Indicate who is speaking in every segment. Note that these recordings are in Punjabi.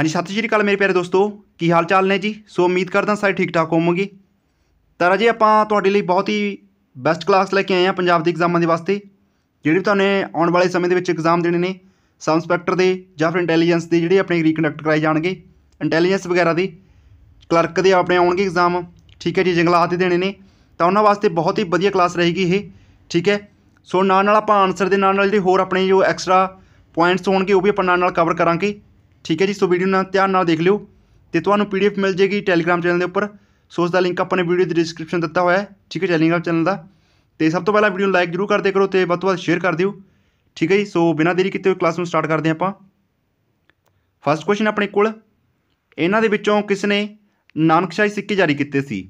Speaker 1: ਹਾਂਜੀ ਸਤਿ ਸ਼੍ਰੀ ਅਕਾਲ ਮੇਰੇ ਪਿਆਰੇ ਦੋਸਤੋ ਕੀ ਹਾਲ ਚਾਲ ਨੇ ਜੀ ਸੋ ਉਮੀਦ ਕਰਦਾ ਸਾਰੇ ਠੀਕ ਠਾਕ ਹੋਵੋਗੇ ਤਾਂ ਰਾਜੇ ਆਪਾਂ ਤੁਹਾਡੇ ਲਈ ਬਹੁਤ ਹੀ ਬੈਸਟ ਕਲਾਸ ਲੈ ਕੇ ਆਏ ਆ ਪੰਜਾਬ ਦੇ ਐਗਜ਼ਾਮਾਂ ਦੇ ਵਾਸਤੇ ਜਿਹੜੇ ਤੁਹਾਨੂੰ ਆਉਣ ਵਾਲੇ ਸਮੇਂ ਦੇ ਵਿੱਚ ਐਗਜ਼ਾਮ ਦੇਣੇ ਨੇ ਸਬ ਇੰਸਪੈਕਟਰ ਦੇ ਜਾਂ ਫਿਰ ਇੰਟੈਲੀਜੈਂਸ ਦੇ ਜਿਹੜੇ ਆਪਣੇ ਰੀਕੰਡਕਟ ਕਰਾਏ ਜਾਣਗੇ ਇੰਟੈਲੀਜੈਂਸ ਵਗੈਰਾ ਦੇ ਕਲਰਕ ਦੇ ਆਪਣੇ ਆਉਣਗੇ ਐਗਜ਼ਾਮ ਠੀਕ ਹੈ ਜੀ ਜੰਗਲਾਤ ਦੇ ਦੇਣੇ ਨੇ ਤਾਂ ਉਹਨਾਂ ਵਾਸਤੇ ਬਹੁਤ ਹੀ ਵਧੀਆ ਕਲਾਸ ਰਹੇਗੀ ਇਹ ਠੀਕ ਹੈ ਸੋ ਨਾਲ ਨਾਲ ਆਪਾਂ ਆਨਸਰ ਦੇ ਨਾਲ ਨਾਲ ਜਿਹੜੇ ਹੋਰ ਆਪਣੇ ਜੋ ਐਕਸਟਰਾ ਪੁਆਇੰਟਸ ਹੋਣਗੇ ਉਹ ਵੀ ਆਪਾਂ ਨਾਲ ਨਾਲ ਕਵਰ ਕਰਾਂਗੇ ਠੀਕ ਹੈ ਜੀ ਸੋ ਵੀਡੀਓ ਨਾਲ ਧਿਆਨ ਨਾਲ ਦੇਖ ਲਿਓ ਤੇ ਤੁਹਾਨੂੰ ਪੀਡੀਐਫ ਮਿਲ ਜੇਗੀ ਟੈਲੀਗ੍ਰਾਮ ਚੈਨਲ ਦੇ ਉੱਪਰ ਸੋ ਉਸ ਦਾ ਲਿੰਕ ਆਪਣੇ ਵੀਡੀਓ ਦੀ ਡਿਸਕ੍ਰਿਪਸ਼ਨ ਦਿੱਤਾ ਹੋਇਆ ਹੈ ਠੀਕ ਹੈ ਟੈਲੀਗ੍ਰਾਮ ਚੈਨਲ ਦਾ ਤੇ ਸਭ ਤੋਂ ਪਹਿਲਾਂ ਵੀਡੀਓ ਨੂੰ ਲਾਈਕ ਜ਼ਰੂਰ ਕਰਦੇ ਕਰੋ ਤੇ ਵੱਧ ਤੋਂ ਵੱਧ ਸ਼ੇਅਰ ਕਰ ਦਿਓ ਠੀਕ ਹੈ ਜੀ ਸੋ ਬਿਨਾਂ ਦੇਰੀ ਕੀਤੇ ਹੋਏ ਕਲਾਸ ਨੂੰ ਸਟਾਰਟ ਕਰਦੇ ਆਪਾਂ ਫਸਟ ਕੁਐਸਚਨ ਆਪਣੇ ਕੋਲ ਇਹਨਾਂ ਦੇ ਵਿੱਚੋਂ ਕਿਸ ਨੇ ਨਾਨਕਸ਼ਾਹੀ ਸਿੱਕੇ ਜਾਰੀ ਕੀਤੇ ਸੀ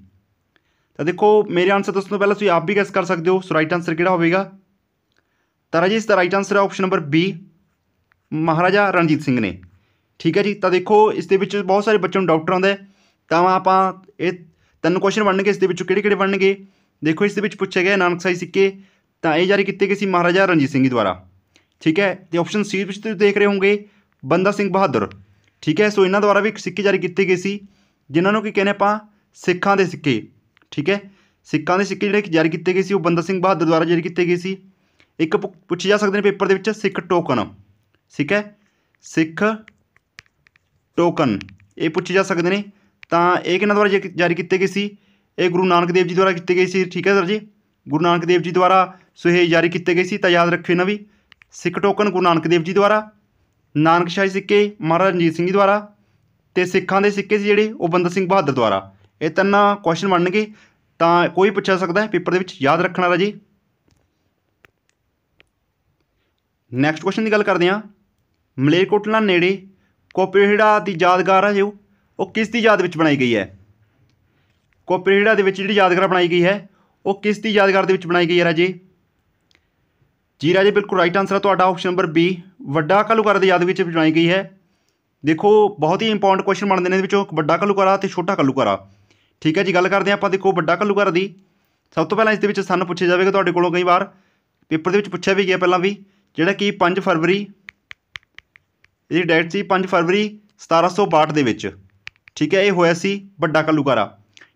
Speaker 1: ਤਾਂ ਦੇਖੋ ਮੇਰੇ ਆਨਸਰ ਦੱਸਣ ਤੋਂ ਪਹਿਲਾਂ ਤੁਸੀਂ ਆਪ ਵੀ ਗੈਸ ਕਰ ਸਕਦੇ ਹੋ ਸੋ ਰਾਈਟ ਆਨਸਰ ਕਿਹੜਾ ਹੋਵੇਗਾ ਤਾਂ ਰਾਜੇ ਇਸ ਦਾ ਰਾਈਟ ਆਨਸਰ ਹੈ option number B Maharaja Ranjit Singh ਨੇ ਠੀਕ ਹੈ ਜੀ ਤਾਂ ਦੇਖੋ ਇਸ ਦੇ ਵਿੱਚ ਬਹੁਤ ਸਾਰੇ ਬੱਚਿਆਂ ਨੂੰ ਡਾਊਟ ਆਉਂਦਾ ਤਾਂ ਆਪਾਂ ਇਹ ਤਿੰਨ ਕੁਐਸਚਨ ਬਣਨਗੇ ਇਸ ਦੇ ਵਿੱਚੋਂ ਕਿਹੜੇ ਕਿਹੜੇ ਬਣਨਗੇ ਦੇਖੋ ਇਸ ਦੇ ਵਿੱਚ ਪੁੱਛਿਆ ਗਿਆ ਨਾਨਕ ਸਾਈ ਸਿੱਕੇ ਤਾਂ ਇਹ ਜਾਰੀ ਕੀਤੇ ਗਏ ਸੀ ਮਹਾਰਾਜਾ ਰਣਜੀਤ ਸਿੰਘ ਜੀ ਦੁਆਰਾ ਠੀਕ ਹੈ ਤੇ ਆਪਸ਼ਨ ਸੀ ਵਿੱਚ ਤੁਸੀਂ ਦੇਖ ਰਹੇ ਹੋਵੋਗੇ ਬੰਦਾ ਸਿੰਘ ਬਹਾਦਰ ਠੀਕ ਹੈ ਸੋ ਇਹਨਾਂ ਦੁਆਰਾ ਵੀ ਇੱਕ ਸਿੱਕੇ ਜਾਰੀ ਕੀਤੇ ਗਏ ਸੀ ਜਿਨ੍ਹਾਂ ਨੂੰ ਕੀ ਕਹਿੰਦੇ ਆਪਾਂ ਸਿੱਖਾਂ ਦੇ ਸਿੱਕੇ ਠੀਕ ਹੈ ਸਿੱਖਾਂ ਦੇ ਸਿੱਕੇ ਜਿਹੜੇ ਜਾਰੀ ਕੀਤੇ ਗਏ ਸੀ ਉਹ ਬੰਦਾ ਸਿੰਘ ਬਹਾਦਰ ਦੁਆਰਾ ਜਾਰੀ ਕੀਤੇ ਗਏ ਸੀ ਇੱਕ ਪੁੱਛੇ ਜਾ ਸਕਦੇ ਨੇ ਪੇਪਰ ਦੇ ਵਿੱਚ ਸਿੱਖ ਟੋਕਨ ਠੀਕ ਹੈ ਸਿੱਖ ਟੋਕਨ ਇਹ ਪੁੱਛੇ ਜਾ ਸਕਦੇ ਨੇ ਤਾਂ ਇਹ ਕਿਹਨਾਂ ਦੁਆਰਾ ਜਾਰੀ ਕੀਤੇ ਗਏ ਸੀ ਇਹ ਗੁਰੂ ਨਾਨਕ ਦੇਵ ਜੀ ਦੁਆਰਾ ਕੀਤੇ ਗਏ ਸੀ ਠੀਕ ਹੈ ਸਰ ਜੀ ਗੁਰੂ ਨਾਨਕ ਦੇਵ ਜੀ ਦੁਆਰਾ ਸੋ ਇਹ ਜਾਰੀ ਕੀਤੇ ਗਏ ਸੀ ਤਾਂ ਯਾਦ ਰੱਖਿਓ ਨਾ ਵੀ ਸਿੱਖ ਟੋਕਨ ਗੁਰੂ ਨਾਨਕ ਦੇਵ ਜੀ ਦੁਆਰਾ ਨਾਨਕ ਸ਼ਾਹੀ ਸਿੱਕੇ ਮਹਾਰਾਜ ਰਣਜੀਤ ਸਿੰਘ ਜੀ ਦੁਆਰਾ ਤੇ ਸਿੱਖਾਂ ਦੇ ਸਿੱਕੇ ਸੀ ਜਿਹੜੇ ਉਹ ਬੰਦਾ ਸਿੰਘ ਬਹਾਦਰ ਦੁਆਰਾ ਇਹ ਤਿੰਨਾ ਕੁਐਸਚਨ ਬਣਨਗੇ ਤਾਂ ਕੋਈ ਪੁੱਛ ਸਕਦਾ ਹੈ ਪੇਪਰ ਦੇ ਵਿੱਚ ਯਾਦ ਰੱਖਣਾ ਰਾਜੀ ਨੈਕਸਟ ਕੁਐਸਚਨ ਦੀ ਗੱਲ ਕਰਦੇ ਹਾਂ ਮਲੇਰਕੋਟਲਾ ਨੇੜੇ ਕੋਪਰੇਹੜਾ ਦੀ ਯਾਦਗਾਰ ਹੈ ਜੋ ਉਹ ਕਿਸ ਦੀ ਯਾਦ ਵਿੱਚ ਬਣਾਈ ਗਈ ਹੈ ਕੋਪਰੇਹੜਾ ਦੇ ਵਿੱਚ ਜਿਹੜੀ ਯਾਦਗਾਰ ਬਣਾਈ ਗਈ ਹੈ ਉਹ ਕਿਸ ਦੀ ਯਾਦਗਾਰ ਦੇ ਵਿੱਚ ਬਣਾਈ ਗਈ ਹੈ ਰਾਜੇ ਜੀ ਰਾਜੇ ਬਿਲਕੁਲ ਰਾਈਟ ਆਨਸਰ ਹੈ ਤੁਹਾਡਾ ਆਪਸ਼ਨ ਨੰਬਰ ਬੀ ਵੱਡਾ ਕਲੂਕਾਰਾ ਦੀ ਯਾਦ ਵਿੱਚ ਬਣਾਈ ਗਈ ਹੈ ਦੇਖੋ ਬਹੁਤ ਹੀ ਇੰਪੋਰਟੈਂਟ ਕੁਐਸਚਨ ਬਣਦੇ ਨੇ ਇਹਦੇ ਵਿੱਚੋਂ ਵੱਡਾ ਕਲੂਕਾਰਾ ਤੇ ਛੋਟਾ ਕਲੂਕਾਰਾ ਠੀਕ ਹੈ ਜੀ ਗੱਲ ਕਰਦੇ ਆ ਆਪਾਂ ਦੇਖੋ ਵੱਡਾ ਕਲੂਕਾਰਾ ਦੀ ਸਭ ਤੋਂ ਪਹਿਲਾਂ ਇਸ ਦੇ ਵਿੱਚ ਸਾਨੂੰ ਪੁੱਛਿਆ ਜਾਵੇਗਾ ਤੁਹਾਡੇ ਕੋਲੋਂ ਕਈ ਵਾਰ ਪੇਪਰ ਦੇ ਵਿੱਚ ਪੁੱਛਿਆ ਵੀ ਗਿਆ ਪਹਿਲਾਂ ਵੀ ਜਿਹੜਾ ਕਿ 5 ਫਰਵਰੀ ਇਹਦੀ ਡੇਟ ਸੀ 5 ਫਰਵਰੀ 1762 ਦੇ ਵਿੱਚ ਠੀਕ ਹੈ ਇਹ ਹੋਇਆ ਸੀ ਵੱਡਾ ਕੱਲੂਕਾਰਾ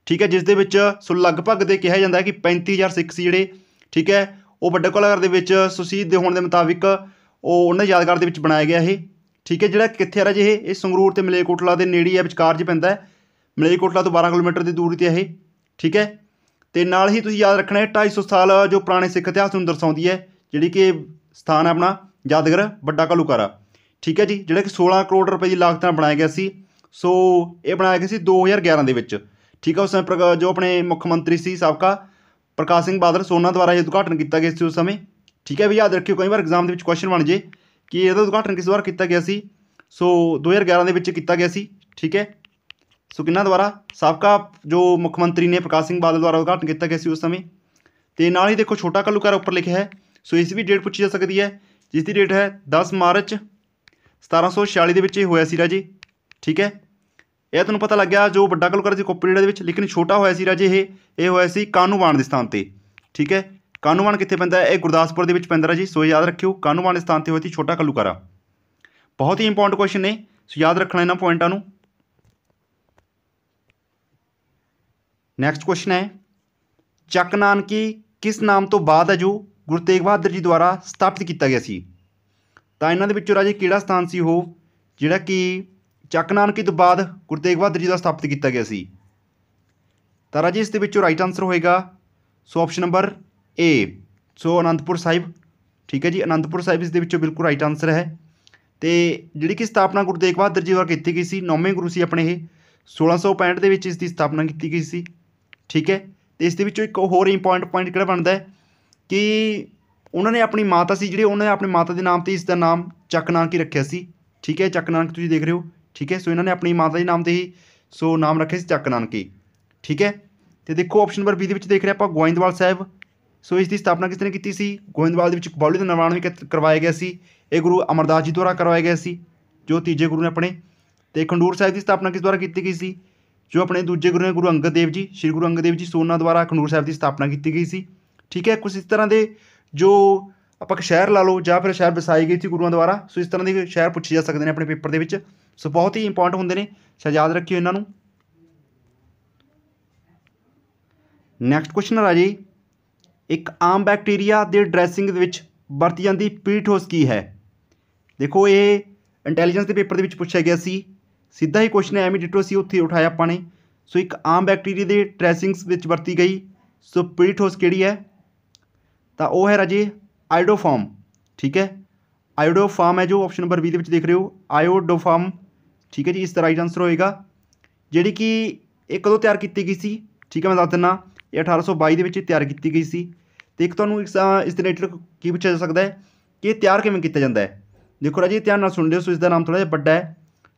Speaker 1: ਠੀਕ ਹੈ ਜਿਸ ਦੇ ਵਿੱਚ ਸੋ ਲਗਭਗ ਦੇ ਕਿਹਾ ਜਾਂਦਾ ਹੈ ਕਿ 35000 ਸਿੱਖ ਸੀ ਜਿਹੜੇ ਠੀਕ ਹੈ ਉਹ ਵੱਡੇ ਕੱਲੂਕਾਰਾ ਦੇ ਵਿੱਚ ਸੁਸੀਦ ਦੇ ਹੋਣ ਦੇ ਮੁਤਾਬਿਕ ਉਹ ਉਹਨਾਂ ਯਾਦਗਾਰ ਦੇ ਵਿੱਚ ਬਣਾਇਆ ਗਿਆ ਇਹ ਠੀਕ ਹੈ ਜਿਹੜਾ ਕਿੱਥੇ ਆ ਰਿਹਾ ਇਹ ਇਹ ਸੰਗਰੂਰ ਤੇ ਮਲੇਕੋਟਲਾ ਦੇ ਨੇੜੇ ਹੈ ਵਿਚਕਾਰ 'ਚ ਪੈਂਦਾ ਹੈ ਮਲੇਕੋਟਲਾ ਤੋਂ 12 ਕਿਲੋਮੀਟਰ ਦੀ ਦੂਰੀ ਤੇ ਇਹ ਠੀਕ ਹੈ ਤੇ ਨਾਲ ਹੀ ਤੁਸੀਂ ਯਾਦ ਰੱਖਣਾ ਹੈ 250 ਸਾਲ ਜੋ ਪੁਰਾਣੇ ਸਿੱਖ ਇਤਿਹਾਸ ਨੂੰ ਦਰਸਾਉਂਦੀ ਹੈ ਜਿਹੜੀ ਕਿ ਸਥਾਨ ਆਪਣਾ ਯਾਦਗਰ ਵੱਡਾ ਕਲੂਕਾਰਾ ਠੀਕ ਹੈ ਜੀ ਜਿਹੜਾ ਕਿ 16 ਕਰੋੜ ਰੁਪਏ ਦੀ ਲਾਗਤ ਨਾਲ ਬਣਾਇਆ ਗਿਆ ਸੀ ਸੋ ਇਹ ਬਣਾਇਆ ਗਿਆ ਸੀ 2011 ਦੇ ਵਿੱਚ ਠੀਕ ਹੈ ਉਸ ਸਮੇਂ ਜੋ ਆਪਣੇ ਮੁੱਖ ਮੰਤਰੀ ਸੀ ਸਾਬਕਾ ਪ੍ਰਕਾਸ਼ ਸਿੰਘ ਬਾਦਲ ਸੋਨਾ ਦੁਆਰਾ ਇਹ ਉਦਘਾਟਨ ਕੀਤਾ ਗਿਆ ਸੀ ਉਸ ਸਮੇਂ ਠੀਕ ਹੈ ਵੀ ਯਾਦ ਰੱਖਿਓ ਕਈ ਵਾਰ ਐਗਜ਼ਾਮ ਦੇ ਵਿੱਚ ਕੁਐਸਚਨ ਬਣ ਜੇ ਕਿ ਇਹਦਾ ਉਦਘਾਟਨ ਕਿਸ ਦੁਆਰਾ ਕੀਤਾ ਗਿਆ ਸੀ ਸੋ 2011 ਦੇ ਵਿੱਚ ਕੀਤਾ ਗਿਆ ਸੀ ਠੀਕ ਹੈ ਸੋ ਕਿੰਨਾ ਦੁਆਰਾ ਸਾਬਕਾ ਜੋ ਮੁੱਖ ਮੰਤਰੀ ਨੇ ਪ੍ਰਕਾਸ਼ ਸਿੰਘ ਬਾਦਲ ਦੁਆਰਾ ਉਦਘਾਟਨ ਕੀਤਾ ਗਿਆ ਸੀ ਉਸ ਸਮੇਂ ਤੇ ਨਾਲ ਹੀ ਦੇਖੋ ਛੋਟਾ ਕਰ ਉੱਪਰ ਲਿਖਿਆ ਹੈ ਸੋ ਇਸ ਵੀ ਡੇਟ ਪੁੱਛੀ ਜਾ ਸਕਦੀ ਹੈ ਜਿਸ ਦੀ ਡੇਟ ਹੈ 10 ਮਾਰਚ 1746 ਦੇ ਵਿੱਚ ਇਹ ਹੋਇਆ ਸੀ ਰਾਜੇ ਠੀਕ ਹੈ ਇਹ ਤੁਹਾਨੂੰ ਪਤਾ ਲੱਗਿਆ ਜੋ ਵੱਡਾ ਕਲਕੱਤਾ ਸੀ ਕੋਪਰੇਟ ਦੇ ਵਿੱਚ ਲੇਕਿਨ ਛੋਟਾ ਹੋਇਆ ਸੀ ਰਾਜੇ ਇਹ ਇਹ ਹੋਇਆ ਸੀ ਕਾਨੂੰਵਾਨ ਦੇ ਸਥਾਨ ਤੇ ਠੀਕ ਹੈ ਕਾਨੂੰਵਾਨ ਕਿੱਥੇ ਪੈਂਦਾ ਹੈ ਇਹ ਗੁਰਦਾਸਪੁਰ ਦੇ ਵਿੱਚ ਪੈਂਦਾ ਰਾਜੇ ਸੋ ਯਾਦ ਰੱਖਿਓ ਕਾਨੂੰਵਾਨ ਦੇ ਸਥਾਨ ਤੇ ਹੋਇਆ ਸੀ ਛੋਟਾ ਕਲੂਕਾਰਾ ਬਹੁਤ ਹੀ ਇੰਪੋਰਟੈਂਟ ਕੁਐਸਚਨ ਨੇ ਸੋ ਯਾਦ ਰੱਖਣਾ ਇਹਨਾਂ ਪੁਆਇੰਟਾਂ ਨੂੰ ਨੈਕਸਟ ਕੁਐਸਚਨ ਹੈ ਚੱਕ ਨਾਨਕੀ ਕਿਸ ਨਾਮ ਤੋਂ ਬਾਅਦ ਹੈ ਜੋ ਗੁਰੂ ਤੇਗ ਬਹਾਦਰ ਜੀ ਦੁਆਰਾ ਸਥਾਪਿਤ ਕੀਤਾ ਗਿਆ ਸੀ ਤਾਂ ਇਹਨਾਂ ਦੇ ਵਿੱਚੋਂ ਰਾਜੇ ਕਿਹੜਾ ਸਥਾਨ ਸੀ ਉਹ ਜਿਹੜਾ ਕਿ ਚੱਕ ਨਾਨਕੀ ਤੋਂ ਬਾਅਦ ਗੁਰੂ ਤੇਗ ਬਹਾਦਰ ਜੀ ਦਾ ਸਥਾਪਿਤ ਕੀਤਾ ਗਿਆ ਸੀ ਤਾਂ ਰਾਜੇ ਇਸ ਦੇ ਵਿੱਚੋਂ ਰਾਈਟ ਆਨਸਰ ਹੋਏਗਾ so option number A so Anandpur Sahib ਠੀਕ ਹੈ ਜੀ ਅਨੰਦਪੁਰ ਸਾਹਿਬ ਇਸ ਦੇ ਵਿੱਚੋਂ ਬਿਲਕੁਲ ਰਾਈਟ ਆਨਸਰ ਹੈ ਤੇ ਜਿਹੜੀ ਕਿ ਸਥਾਪਨਾ ਗੁਰੂ ਤੇਗ ਬਹਾਦਰ ਜੀ ਦੁਆਰਾ ਕੀਤੀ ਗਈ ਸੀ ਨੌਵੇਂ ਗੁਰੂ ਸੀ ਆਪਣੇ ਇਹ 1665 ਦੇ ਵਿੱਚ ਇਸ ਦੀ ਸਥਾਪਨਾ ਕੀਤੀ ਗਈ ਸੀ ਠੀਕ ਹੈ ਤੇ ਇਸ ਦੇ ਵਿੱਚੋਂ ਇੱਕ ਹੋਰ ਇੰਪੋਰਟੈਂਟ ਪੁਆਇੰਟ ਕਿਹੜਾ ਬਣਦਾ ਹੈ ਕਿ ਉਹਨਾਂ ਨੇ ਆਪਣੀ ਮਾਤਾ ਸੀ ਜਿਹੜੇ ਉਹਨਾਂ ਨੇ ਆਪਣੀ ਮਾਤਾ ਦੇ ਨਾਮ ਤੇ ਇਸ ਦਾ ਨਾਮ ਚੱਕ ਹੀ ਰੱਖਿਆ ਸੀ ਠੀਕ ਹੈ ਚੱਕ ਤੁਸੀਂ ਦੇਖ ਰਹੇ ਹੋ ਠੀਕ ਹੈ ਸੋ ਇਹਨਾਂ ਨੇ ਆਪਣੀ ਮਾਤਾ ਦੇ ਨਾਮ ਤੇ ਹੀ ਸੋ ਨਾਮ ਰੱਖਿਆ ਸੀ ਚੱਕ ਠੀਕ ਹੈ ਤੇ ਦੇਖੋ ਆਪਸ਼ਨ ਨੰਬਰ 20 ਦੇ ਵਿੱਚ ਦੇਖ ਰਹੇ ਆਪਾਂ ਗੋਇੰਦਵਾਲ ਸਾਹਿਬ ਸੋ ਇਸ ਦੀ ਸਥਾਪਨਾ ਕਿਸ ਨੇ ਕੀਤੀ ਸੀ ਗੋਇੰਦਵਾਲ ਦੇ ਵਿੱਚ ਕਬੌਲੀ ਦਾ ਨਿਰਮਾਣ ਵੀ ਕਰਵਾਇਆ ਗਿਆ ਸੀ ਇਹ ਗੁਰੂ ਅਮਰਦਾਸ ਜੀ ਦੁਆਰਾ ਕਰਵਾਇਆ ਗਿਆ ਸੀ ਜੋ ਤੀਜੇ ਗੁਰੂ ਨੇ ਆਪਣੇ ਤੇ ਖੰਡੂਰ ਸਾਹਿਬ ਦੀ ਸਥਾਪਨਾ ਕਿਸ ਦੁਆਰਾ ਕੀਤੀ ਗਈ ਸੀ ਜੋ ਆਪਣੇ ਦੂਜੇ ਗੁਰੂ ਨੇ ਗੁਰੂ ਅੰਗਦ ਦੇਵ ਜੀ ਸ੍ਰੀ ਗੁਰੂ ਅੰਗਦ ਦੇਵ ਜੀ ਸੋਨਾ ਦੁਆਰਾ ਖੰਡੂਰ ਸਾਹਿਬ ਦੀ ਸਥਾਪਨਾ ਕੀਤੀ ਗਈ ਸੀ ਠੀਕ ਹੈ ਕੁਝ ਇਸ ਤਰ੍ਹਾਂ ਦੇ ਜੋ ਆਪਾਂ ਇੱਕ ਸ਼ਹਿਰ ਲਾ ਲਓ ਜਾਂ ਫਿਰ ਸ਼ਹਿਰ ਵਸਾਈ ਗਈ ਸੀ ਗੁਰੂਆਂ ਦੁਆਰਾ ਸੋ ਇਸ ਤਰ੍ਹਾਂ ਦੇ ਸ਼ਹਿਰ ਪੁੱਛੇ ਜਾ ਸਕਦੇ ਨੇ ਆਪਣੇ ਪੇਪਰ ਦੇ ਵਿੱਚ ਸੋ ਬਹੁਤ ਹੀ ਇੰਪੋਰਟੈਂਟ ਹੁੰਦੇ ਨੇ ਸੋ ਯਾਦ ਰੱਖਿਓ ਇਹਨਾਂ ਨੂੰ ਨੈਕਸਟ ਕੁਐਸਚਨ ਆ ਜੀ ਇੱਕ ਆਮ ਬੈਕਟੀਰੀਆ ਦੇ ਡਰੈਸਿੰਗ ਦੇ ਵਿੱਚ ਵਰਤੀ ਜਾਂਦੀ ਪੀਟੋਸ ਕੀ ਹੈ ਦੇਖੋ ਇਹ ਇੰਟੈਲੀਜੈਂਸ ਦੇ ਪੇਪਰ ਦੇ ਵਿੱਚ ਪੁੱਛਿਆ ਗਿਆ ਸੀ ਸਿੱਧਾ ਹੀ ਕੁਐਸਚਨ ਐਮੀ ਡਿਟੋ ਸੀ ਉੱਥੇ ਉਠਾਇਆ ਆਪਾਂ ਨੇ ਸੋ ਇੱਕ ਆਮ ਬੈਕਟੀਰੀਆ ਦੇ ਡਰੈਸਿੰਗਸ ਵਿੱਚ ਵਰਤੀ ਗਈ ਸੋ ਪੀਟੋਸ ਕਿਹੜੀ ਹੈ ਤਾਂ ਉਹ ਹੈ ਰਾਜੇ ਆਇਓਡੋਫਾਰਮ ਠੀਕ ਹੈ ਆਇਓਡੋਫਾਰਮ ਹੈ ਜੋ ਆਪਸ਼ਨ ਨੰਬਰ 20 ਦੇ ਵਿੱਚ ਦੇਖ ਰਹੇ ਹੋ ਆਇਓਡੋਫਾਰਮ ਠੀਕ ਹੈ ਜੀ ਇਸ ਦਾ ਰਾਈਟ ਆਨਸਰ ਹੋਏਗਾ ਜਿਹੜੀ ਕਿ ਇਹ ਕਦੋਂ ਤਿਆਰ ਕੀਤੀ ਗਈ ਸੀ ਠੀਕ ਹੈ ਮੈਂ ਦੱਸ ਦਿੰਨਾ ਇਹ 1822 ਦੇ ਵਿੱਚ ਤਿਆਰ ਕੀਤੀ ਗਈ ਸੀ ਤੇ ਇੱਕ ਤੁਹਾਨੂੰ ਇਸ ਦੇ ਰਿਲੇਟਡ ਕੀ ਪੁੱਛਿਆ ਜਾ ਸਕਦਾ ਹੈ ਕਿ ਇਹ ਤਿਆਰ ਕਿਵੇਂ ਕੀਤਾ ਜਾਂਦਾ ਹੈ ਦੇਖੋ ਰਾਜੇ ਧਿਆਨ ਨਾਲ ਸੁਣ ਲਿਓ ਸੋ ਇਸ ਦਾ ਨਾਮ ਥੋੜਾ ਜਿਹਾ ਵੱਡਾ ਹੈ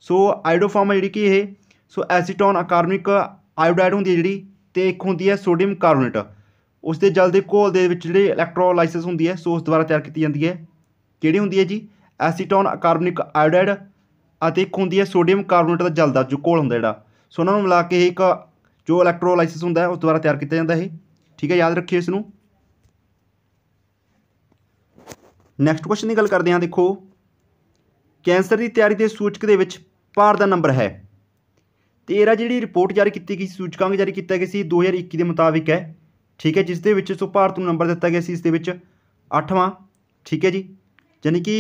Speaker 1: ਸੋ ਆਇਓਡੋਫਾਰਮ ਜਿਹੜੀ ਕਿ ਇਹ ਸੋ ਐਸੀਟੋਨ ਅਕਾਰਬਨਿਕ ਆਇਓਡਾਈਡ ਹੁੰਦੀ ਹੈ ਜਿਹੜੀ ਤੇ ਇੱਕ ਹੁੰਦੀ ਹੈ ਸੋਡੀਅਮ ਕਾਰਬੋਨੇਟ ਉਸ ਦੇ ਜਲ ਦੇ ਘੋਲ ਦੇ ਵਿੱਚ ਜਿਹੜੇ ਇਲੈਕਟ੍ਰੋਲਾਈਸਿਸ ਹੁੰਦੀ ਹੈ ਸੋ ਉਸ ਦੁਆਰਾ ਤਿਆਰ ਕੀਤੀ ਜਾਂਦੀ ਹੈ ਕਿਹੜੀ ਹੁੰਦੀ ਹੈ ਜੀ ਐਸੀਟੋਨ ਕਾਰਬਨਿਕ ਆਇਓਡਾਈਡ ਅਤੇ ਇੱਕ ਹੁੰਦੀ ਹੈ ਸੋਡੀਅਮ ਕਾਰਬੋਨੇਟ ਦਾ ਜਲ ਦਾ ਜੋ ਘੋਲ ਹੁੰਦਾ ਜਿਹੜਾ ਸੋ ਉਹਨਾਂ ਨੂੰ ਮਿਲਾ ਕੇ ਇੱਕ ਜੋ ਇਲੈਕਟ੍ਰੋਲਾਈਸਿਸ ਹੁੰਦਾ ਹੈ ਉਸ ਦੁਆਰਾ ਤਿਆਰ ਕੀਤਾ ਜਾਂਦਾ ਹੈ ਠੀਕ ਹੈ ਯਾਦ ਰੱਖਿਓ ਇਸ ਨੂੰ ਨੈਕਸਟ ਕੁਐਸਚਨ ਦੀ ਗੱਲ ਕਰਦੇ ਹਾਂ ਦੇਖੋ ਕੈਂਸਰ ਦੀ ਤਿਆਰੀ ਦੇ ਸੂਚਕ ਦੇ ਵਿੱਚ ਭਾਰ ਦਾ ਨੰਬਰ ਹੈ ਤੇ ਜਿਹੜੀ ਰਿਪੋਰਟ ਜਾਰੀ ਕੀਤੀ ਗਈ ਸੂਚਕਾਂਗ ਜਾਰੀ ਕੀਤਾ ਗਿਆ ਸੀ 2021 ਦੇ ਮੁਤਾਬਿਕ ਹੈ ਠੀਕ ਹੈ ਜਿਸ ਦੇ ਵਿੱਚ ਸੋ ਭਾਰਤ ਨੂੰ ਨੰਬਰ ਦਿੱਤਾ ਗਿਆ ਸੀ ਇਸ ਦੇ ਵਿੱਚ 8ਵਾਂ ਠੀਕ ਹੈ ਜੀ ਯਾਨੀ ਕਿ